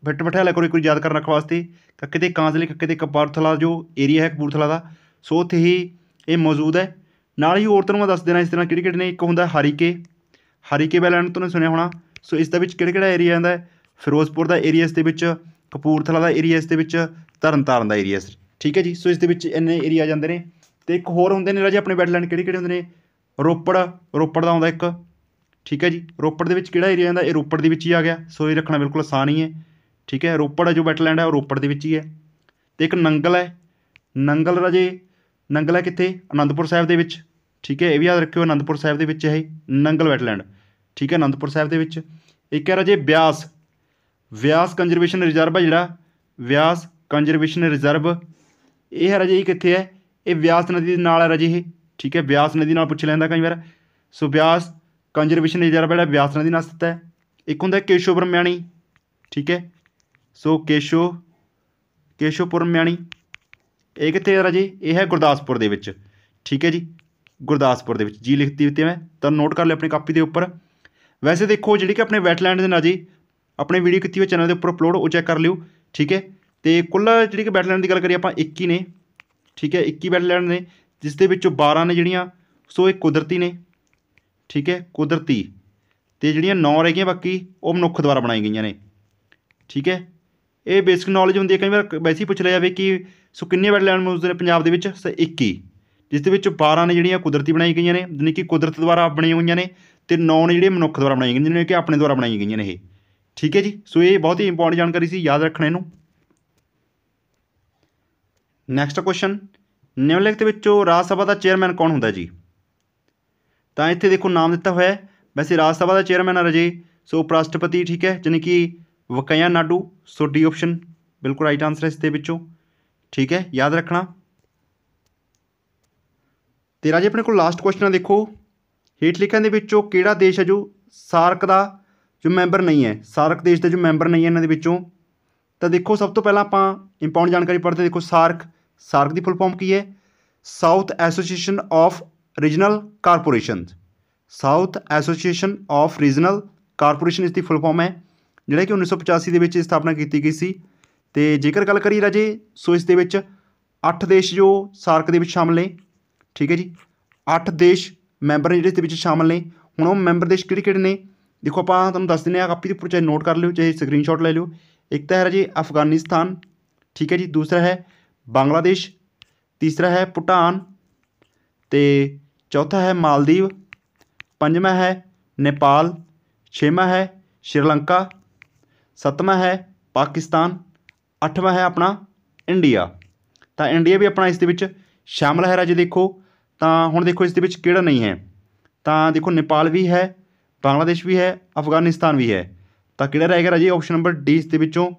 Speaker 1: ਫਿੱਟ ਬਿਠਾ ਲੈ ਕਰੋ ਇੱਕ ਵਾਰ ਯਾਦ ਕਰਨ ਰੱਖ ਵਾਸਤੇ ਕੱਕੇ ਤੇ ਕਾਂਜਲੀ ਕੱਕੇ ਤੇ ਕਪੂਰਥਲਾ ਜੋ ਏਰੀਆ ਹੈ ਕਪੂਰਥਲਾ ਦਾ ਸੋ ਉੱਥੇ ਹੀ ਇਹ ਮੌਜੂਦ ਹੈ ਨਾਲ ਹੀ ਔਰਤਾਂ ਨੂੰ ਮੈਂ ਦੱਸ ਦੇਣਾ ਇਸ ਤਰ੍ਹਾਂ ਕਿਹੜੇ ਕਿਹੜੇ ਨੇ ਇੱਕ ਹੁੰਦਾ ਹਰੀਕੇ ਹਰੀਕੇ ਬੈਲ ਐਂਡ ਤੋਂ ਸੁਣਿਆ ਹੋਣਾ ਸੋ ਇਸ ਦੇ ਵਿੱਚ ਕਿਹੜੇ ਕਿਹੜਾ ਏਰੀਆ ਆਉਂਦਾ ਹੈ ਫਿਰੋਜ਼ਪੁਰ ਦਾ ਏਰੀਆ ਇਸ ਦੇ ਵਿੱਚ ਕਪੂਰਥਲਾ ਦਾ ਏਰੀਆ ਇਸ ਦੇ ਵਿੱਚ ਤਰਨਤਾਰਨ ਦਾ ਏਰੀਆ ਠੀਕ ਹੈ ਜੀ ਸੋ ਇਸ ਦੇ ਵਿੱਚ ਇੰਨੇ ਏਰੀਆ ਜਾਂਦੇ ਨੇ ਤੇ ਇੱਕ ਹੋਰ ਹੁੰਦੇ ਨੇ ਰਾਜੇ ਆਪਣੇ ਬੈਡਲੈਂਡ ਕਿਹੜੇ ਕਿਹੜੇ ਹੁੰਦੇ ਨੇ ਰੋਪੜ ਰੋਪੜ ਦਾ ਆਉਂਦਾ ਇੱਕ ਠੀਕ ਹੈ ਜੀ ਰੋਪੜ ਦੇ ਵਿੱਚ ਕਿਹੜਾ ਏਰੀਆ ਆਉਂਦਾ ਇਹ ਰੋਪੜ ਦੇ ਵਿੱਚ ਹੀ ਆ ਗਿਆ ਸੋ ਇਹ ਰੱਖਣਾ ਬਿਲਕੁਲ ਆਸਾਨ ਹੀ ਹੈ ਠੀਕ ਹੈ ਰੋਪੜ ਜੋ ਬੈਡਲੈਂਡ ਹੈ ਉਹ ਰੋਪੜ ਦੇ ਵਿੱਚ ਹੀ ਹੈ ਤੇ ਇੱਕ ਨੰਗਲ ਹੈ ਨੰਗਲ ਰਾਜੇ ਨੰਗਲ ਹੈ ਕਿੱਥੇ ਆਨੰਦਪੁਰ ਸਾਹਿਬ ਦੇ ਵਿੱਚ ਠੀਕ ਹੈ ਇਹ ਵੀ ਯਾਦ ਰੱਖਿਓ ਅਨੰਦਪੁਰ ਸਾਹਿਬ ਦੇ ਵਿੱਚ ਹੈ ਨੰਗਲ ਵੈਟਲੈਂਡ ਠੀਕ ਹੈ ਅਨੰਦਪੁਰ ਸਾਹਿਬ ਦੇ ਵਿੱਚ ਇੱਕ ਹੈ ਰਾਜੇ ਬਿਆਸ ਬਿਆਸ ਕੰਜ਼ਰਵੇਸ਼ਨ ਰਿਜ਼ਰਵ ਹੈ ਜਿਹੜਾ ਬਿਆਸ ਕੰਜ਼ਰਵੇਸ਼ਨ ਰਿਜ਼ਰਵ ਇਹ ਹੈ ਰਾਜੇ ਇਹ ਕਿੱਥੇ ਹੈ ਇਹ ਬਿਆਸ ਨਦੀ ਦੇ ਨਾਲ ਹੈ ਰਾਜੇ ਇਹ ਠੀਕ ਹੈ ਬਿਆਸ ਨਦੀ ਨਾਲ ਪੁੱਛ ਲੈਂਦਾ ਕਈ ਵਾਰ ਸੋ ਬਿਆਸ ਕੰਜ਼ਰਵੇਸ਼ਨ ਰਿਜ਼ਰਵ ਜਿਹੜਾ ਬਿਆਸ ਨਦੀ ਨਾਲ ਸਥਿਤ ਹੈ ਇੱਕ ਹੁੰਦਾ ਕੇਸ਼ੋ ਮਿਆਣੀ ਠੀਕ ਹੈ ਸੋ ਕੇਸ਼ੋ ਕੇਸ਼ੋਪੁਰ ਮਿਆਣੀ ਇਹ ਕਿੱਥੇ ਹੈ ਰਾਜੇ ਇਹ ਹੈ ਗੁਰਦਾਸਪੁਰ ਦੇ ਵਿੱਚ ਠੀਕ ਹੈ ਜੀ ਗੁਰਦਾਸਪੁਰ ਦੇ ਵਿੱਚ ਜੀ ਲਿਖਤੀ ਦਿੱਤੀ ਮੈਂ ਤਾਂ ਨੋਟ ਕਰ ਲਿਓ ਆਪਣੀ ਕਾਪੀ ਦੇ ਉੱਪਰ ਵੈਸੇ ਦੇਖੋ ਜਿਹੜੀ ਕਿ ਆਪਣੇ ਵੈਟਲੈਂਡ ਦੇ ਨਾਲ ਜੀ ਆਪਣੇ ਵੀਡੀਓ ਕੀਤੀ ਹੋਈ ਚੈਨਲ ਦੇ ਉੱਪਰ ਅਪਲੋਡ ਉਹ ਚੈੱਕ ਕਰ ਲਿਓ ਠੀਕ ਹੈ ਤੇ ਕੁੱਲ ਜਿਹੜੀ ਕਿ ਵੈਟਲੈਂਡ ਦੀ ਗੱਲ ਕਰੀਏ ਆਪਾਂ 21 ਨੇ ਠੀਕ ਹੈ 21 ਵੈਟਲੈਂਡ ਨੇ ਜਿਸ ਦੇ ਵਿੱਚੋਂ 12 ਨੇ ਜਿਹੜੀਆਂ ਸੋ ਇਹ ਕੁਦਰਤੀ ਨੇ ਠੀਕ ਹੈ ਕੁਦਰਤੀ ਤੇ ਜਿਹੜੀਆਂ 9 ਰਹਿ ਗਈਆਂ ਬਾਕੀ ਉਹ ਮਨੁੱਖ ਦੁਆਰਾ ਬਣਾਈ ਗਈਆਂ ਨੇ ਠੀਕ ਹੈ ਇਹ ਬੇਸਿਕ ਨੌਲੇਜ ਹੁੰਦੀ ਹੈ ਕਈ ਵਾਰ ਵੈਸੇ ਹੀ ਪੁੱਛ ਲਿਆ ਜਾਵੇ ਕਿ ਸੋ ਕਿੰਨੇ ਵੈਟਲੈਂਡ ਮੌਜੂਦ ਨੇ ਪੰਜਾਬ ਦੇ ਵਿੱਚ ਸੋ 21 ਜਿਸ ਦੇ ਵਿੱਚ 12 ਨੇ ਜਿਹੜੀਆਂ ਕੁਦਰਤੀ ਬਣਾਈ ਗਈਆਂ ਨੇ ਯਾਨੀ ਕਿ ਕੁਦਰਤ ਦੁਆਰਾ ਬਣੀਆਂ ਹੋਈਆਂ ਨੇ ਤੇ 9 ਨੇ ਜਿਹੜੇ ਮਨੁੱਖ ਦੁਆਰਾ ਬਣਾਈਆਂ ਗਈਆਂ ਨੇ ਕਿ ਆਪਣੇ ਦੁਆਰਾ ਬਣਾਈਆਂ ਗਈਆਂ ਨੇ ਇਹ ਠੀਕ ਹੈ ਜੀ ਸੋ ਇਹ ਬਹੁਤ ਹੀ ਇੰਪੋਰਟੈਂਟ ਜਾਣਕਾਰੀ ਸੀ ਯਾਦ ਰੱਖਣਾ ਇਹਨੂੰ ਨੈਕਸਟ ਕੁਐਸਚਨ ਨਿਮਨਲਿਖਤ ਵਿੱਚੋਂ ਰਾਜ ਸਭਾ ਦਾ ਚੇਅਰਮੈਨ ਕੌਣ ਹੁੰਦਾ ਜੀ ਤਾਂ ਇੱਥੇ ਦੇਖੋ ਨਾਮ ਦਿੱਤਾ ਹੋਇਆ ਹੈ ਵੈਸੇ ਰਾਜ ਸਭਾ ਦਾ ਚੇਅਰਮੈਨ ਆ ਰਜੇ ਸੋ ਰਾਸ਼ਟਰਪਤੀ ਠੀਕ ਹੈ ਯਾਨੀ ਕਿ ਵਕਈਆ ਨਾਡੂ ਸੋ ਡੀ ਆਪਸ਼ਨ ਬਿਲਕੁਲ ਰਾਈਟ ਆਨਸਰ ਹੈ ਇਸ ਦੇ ਵਿੱਚੋਂ ਠੀਕ ਹੈ ਯਾਦ ਰੱਖਣਾ ਤੇ ਰਾਜੇ ਆਪਣੇ ਕੋਲ ਲਾਸਟ ਕੁਐਸਚਨ ਆ ਦੇਖੋ ਹੇਠ ਲਿਖਿਆਂ ਦੇ ਵਿੱਚੋਂ ਕਿਹੜਾ ਦੇਸ਼ ਹੈ ਜੋ ਸਾਰਕ ਦਾ ਜੋ ਮੈਂਬਰ ਨਹੀਂ ਹੈ ਸਾਰਕ ਦੇਸ਼ ਦਾ ਜੋ ਮੈਂਬਰ ਨਹੀਂ ਹੈ ਇਹਨਾਂ ਦੇ ਵਿੱਚੋਂ ਤਾਂ ਦੇਖੋ ਸਭ ਤੋਂ ਪਹਿਲਾਂ ਆਪਾਂ ਇੰਪੋਰਟੈਂਟ ਜਾਣਕਾਰੀ ਪੜ੍ਹਦੇ ਦੇਖੋ ਸਾਰਕ ਸਾਰਕ ਦੀ ਫੁੱਲ ਫਾਰਮ ਕੀ ਹੈ South Association of Regional Corporation South Association of Regional Corporation ਇਸ ਦੀ ਫੁੱਲ ਫਾਰਮ ਹੈ ਜਿਹੜਾ ਕਿ 1985 ਦੇ ਵਿੱਚ ਸਥਾਪਨਾ ਕੀਤੀ ਗਈ ਸੀ ਤੇ ਜੇਕਰ ਗੱਲ ਕਰੀ ਰਾਜੇ ਸੋ ਇਸ ਦੇ ਵਿੱਚ 8 ਦੇਸ਼ ਜੋ ਸਾਰਕ ਦੇ ਵਿੱਚ ਸ਼ਾਮਲ ਨੇ ਠੀਕ ਹੈ ਜੀ 8 ਦੇਸ਼ ਮੈਂਬਰ ਜਿਹੜੇ ਇਸ ਦੇ ਵਿੱਚ ਸ਼ਾਮਲ ਨੇ ਹੁਣ ਉਹ ਮੈਂਬਰ ਦੇਸ਼ ਕਿਹੜੇ ਕਿਹੜੇ ਨੇ ਦੇਖੋ ਆਪਾਂ ਤੁਹਾਨੂੰ ਦੱਸ ਦਿੰਨੇ ਆ ਕਾਪੀ ਦੇ ਉੱਪਰ ਚਾਹੇ ਨੋਟ ਕਰ ਲਿਓ ਚਾਹੇ ਸਕਰੀਨਸ਼ਾਟ ਲੈ ਲਿਓ ਇੱਕ ਤਾਂ ਹੈ ਜੀ ਅਫਗਾਨਿਸਤਾਨ ਠੀਕ ਹੈ ਜੀ ਦੂਸਰਾ ਹੈ ਬੰਗਲਾਦੇਸ਼ ਤੀਸਰਾ ਹੈ ਭੂਟਾਨ ਤੇ ਚੌਥਾ ਹੈ ਮਾਲਦੀਵ ਪੰਜਵਾਂ ਹੈ ਨੇਪਾਲ ਛੇਵਾਂ ਹੈ ਸ਼੍ਰੀਲੰਕਾ ਸੱਤਵਾਂ ਹੈ ਪਾਕਿਸਤਾਨ ਅੱਠਵਾਂ ਹੈ ਆਪਣਾ ਇੰਡੀਆ ਤਾਂ ਇੰਡੀਆ ਵੀ ਆਪਣਾ ਇਸ ਦੇ ਵਿੱਚ ਸ਼ਾਮਲ ਹੈ ਰਾਜੇ ਦੇਖੋ ਤਾਂ ਹੁਣ ਦੇਖੋ ਇਸ ਦੇ ਵਿੱਚ ਕਿਹੜਾ ਨਹੀਂ ਹੈ ਤਾਂ ਦੇਖੋ ਨੇਪਾਲ ਵੀ ਹੈ ਬੰਗਲਾਦੇਸ਼ ਵੀ ਹੈ ਅਫਗਾਨਿਸਤਾਨ ਵੀ ਹੈ ਤਾਂ ਕਿਹੜਾ ਰਹੇਗਾ ਰਾਜੇ ਆਪਸ਼ਨ ਨੰਬਰ ਡੀ ਇਸ ਦੇ ਵਿੱਚੋਂ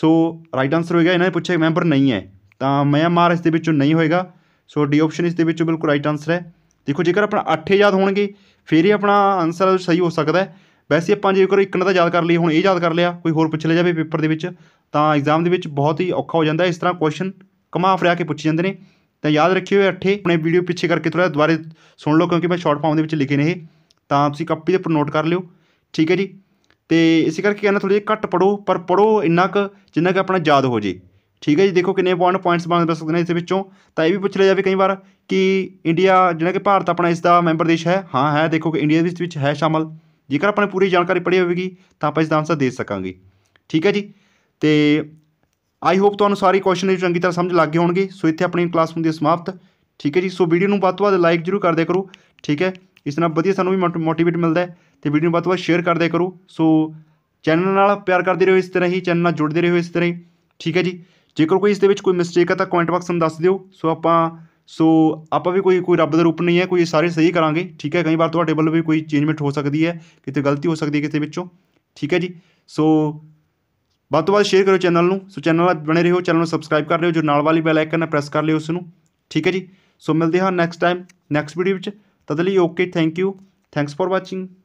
Speaker 1: ਸੋ ਰਾਈਟ ਆਨਸਰ ਹੋਏਗਾ ਇਹਨਾਂ ਨੇ ਪੁੱਛਿਆ ਮੈਂਬਰ ਨਹੀਂ ਹੈ ਤਾਂ ਮਿਆਂਮਾਰ ਇਸ ਦੇ ਵਿੱਚੋਂ ਨਹੀਂ ਹੋਏਗਾ ਸੋ ਡੀ ਆਪਸ਼ਨ ਇਸ ਦੇ ਵਿੱਚੋਂ ਬਿਲਕੁਲ ਰਾਈਟ ਆਨਸਰ ਹੈ ਦੇਖੋ ਜੇਕਰ ਆਪਣਾ 8 ਯਾਦ ਹੋਣਗੇ ਫਿਰ ਹੀ ਆਪਣਾ ਆਨਸਰ ਸਹੀ ਹੋ ਸਕਦਾ ਹੈ ਵੈਸੇ ਆਪਾਂ ਜੇਕਰ ਇੱਕ ਨਾ ਤਾਂ ਯਾਦ ਕਰ ਲਈ ਹੁਣ ਇਹ ਯਾਦ ਕਰ ਲਿਆ ਕੋਈ ਹੋਰ ਪੁੱਛ ਲਿਆ ਜਾਵੇ ਪੇਪਰ ਦੇ ਵਿੱਚ ਤਾਂ ਐਗਜ਼ਾਮ ਦੇ ਵਿੱਚ ਬਹੁਤ ਹੀ ਔਖਾ ਹੋ ਜਾਂਦਾ ਇਸ ਤਰ੍ਹਾਂ ਕੁਐਸਚਨ ਕਮਾ ਫਰਿਆ ਕੇ ਪੁੱਛੇ ਜਾਂਦੇ ਨੇ ਤਾਂ ਯਾਦ ਰੱਖਿਓ ਅੱਠੇ ਆਪਣੇ ਵੀਡੀਓ ਪਿੱਛੇ ਕਰਕੇ ਥੋੜਾ ਦੁਬਾਰੇ ਸੁਣ ਲਓ ਕਿਉਂਕਿ ਮੈਂ ਸ਼ਾਰਟ ਫਾਰਮ ਦੇ ਵਿੱਚ ਲਿਖੇ ਨੇ ਇਹ ਤਾਂ ਤੁਸੀਂ ਕਾਪੀ ਦੇ ਉੱਪਰ ਨੋਟ ਕਰ ਲਿਓ ਠੀਕ ਹੈ ਜੀ ਤੇ ਇਸੇ ਕਰਕੇ ਕਹਿੰਦਾ ਥੋੜੀ ਜਿਹੀ ਘੱਟ ਪੜੋ ਪਰ ਪੜੋ ਇੰਨਾ ਕੁ ਜਿੰਨਾ ਕਿ ਆਪਣਾ ਯਾਦ ਹੋ ਜੇ ਠੀਕ ਹੈ ਜੀ ਦੇਖੋ ਕਿੰਨੇ ਪੁਆਇੰਟ ਪੁਆਇੰਟਸ ਬਣ ਸਕਦੇ ਨੇ ਇਸ ਵਿੱਚੋਂ ਤਾਂ ਇਹ ਵੀ ਪੁੱਛ ਲਿਆ ਜਾਵੇ ਕਈ ਵਾਰ ਕਿ ਇੰਡੀਆ ਜਿਹੜਾ ਕਿ ਭਾਰਤ ਆਪਣਾ ਇਸ ਦਾ ਮੈਂਬਰ ਦੇਸ਼ ਹੈ ਹਾਂ ਹੈ ਦੇਖੋ ਕਿ ਇੰਡੀਆ ਦੇ ਵਿੱਚ ਹੈ ਸ਼ਾਮਲ ਜੇਕਰ ਆਪਾਂ ਨੇ ਪੂਰੀ ਜਾਣਕਾਰੀ ਪੜ੍ਹੀ ਹੋਵੇਗੀ ਤਾਂ ਆਪਾਂ ਇਸ ਦਾ ਆਨਸਰ ਦੇ ਸਕਾਂਗੇ ਠੀਕ ਹੈ ਜੀ ਤੇ ਆਈ ਹੋਪ ਤੁਹਾਨੂੰ ਸਾਰੇ ਕੁਐਸਚਨ ਚੰਗੀ ਤਰ੍ਹਾਂ ਸਮਝ ਲੱਗ ਗਏ ਹੋਣਗੇ ਸੋ ਇੱਥੇ ਆਪਣੀ ਕਲਾਸ ਹੁੰਦੀ ਹੈ ਸਮਾਪਤ ਠੀਕ ਹੈ ਜੀ ਸੋ ਵੀਡੀਓ ਨੂੰ ਵੱਧ ਤੋਂ ਵੱਧ ਲਾਈਕ ਜਰੂਰ ਕਰਦੇ ਕਰੋ ਠੀਕ ਹੈ ਇਸ ਨਾਲ ਵਧੀਆ ਸਾਨੂੰ ਵੀ ਮੋਟੀਵੇਟ ਮਿਲਦਾ ਹੈ ਤੇ ਵੀਡੀਓ ਨੂੰ ਵੱਧ ਤੋਂ ਵੱਧ ਸ਼ੇਅਰ ਕਰਦੇ ਕਰੋ ਸੋ ਚੈਨਲ ਨਾਲ ਪਿਆਰ ਕਰਦੇ ਰਹੋ ਇਸ ਤਰ੍ਹਾਂ ਹੀ ਚੈਨਲ ਨਾਲ ਜੁੜਦੇ ਰਹੋ ਇਸ ਤਰ੍ਹਾਂ ਹੀ ਠੀਕ ਹੈ ਜੀ ਜੇਕਰ ਕੋਈ ਇਸ ਦੇ ਵਿੱਚ ਕੋਈ ਮਿਸਟੇਕ ਹੈ ਤਾਂ ਕਮੈਂਟ ਬਾਕਸ ਨੂੰ ਦੱਸ ਦਿਓ ਸੋ ਆਪਾਂ ਸੋ ਆਪਾਂ ਵੀ ਕੋਈ ਕੋਈ ਰੱਬ ਦਾ ਰੂਪ ਨਹੀਂ ਹੈ ਕੋਈ ਸਾਰੇ ਸਹੀ ਕਰਾਂਗੇ ਠੀਕ ਹੈ ਕਈ ਵਾਰ ਤੁਹਾਡੇ ਵੱਲੋਂ ਵੀ ਕੋਈ ਚੇਂਜਮੈਂਟ ਹੋ ਸਕਦੀ ਹੈ ਕਿਤੇ ਗਲਤੀ ਹੋ ਸਕਦੀ ਹੈ ਕਿਸੇ ਵਿੱਚੋਂ ਠੀਕ ਹੈ ਜੀ ਸੋ ਵੱਧ ਤੋਂ ਵੱਧ ਸ਼ੇਅਰ ਕਰੋ ਚੈਨਲ ਨੂੰ ਸੋ ਚੈਨਲ ਨਾਲ ਬਣੇ ਰਹੋ ਚੈਨਲ ਨੂੰ ਸਬਸਕ੍ਰਾਈਬ ਕਰ ਲਿਓ ਜੋ ਨਾਲ ਵਾਲੀ ਬੈਲ ਆਈਕਨ ਹੈ ਪ੍ਰੈਸ ਕਰ ਲਿਓ ਉਸ ਨੂੰ ਠੀਕ ਹੈ ਜੀ ਸੋ ਮਿਲਦੇ ਹਾਂ ਨੈਕਸਟ ਟਾਈਮ ਨੈਕਸਟ ਵੀਡੀਓ ਵਿੱਚ ਤਦ ਲਈ okay thank you thanks for watching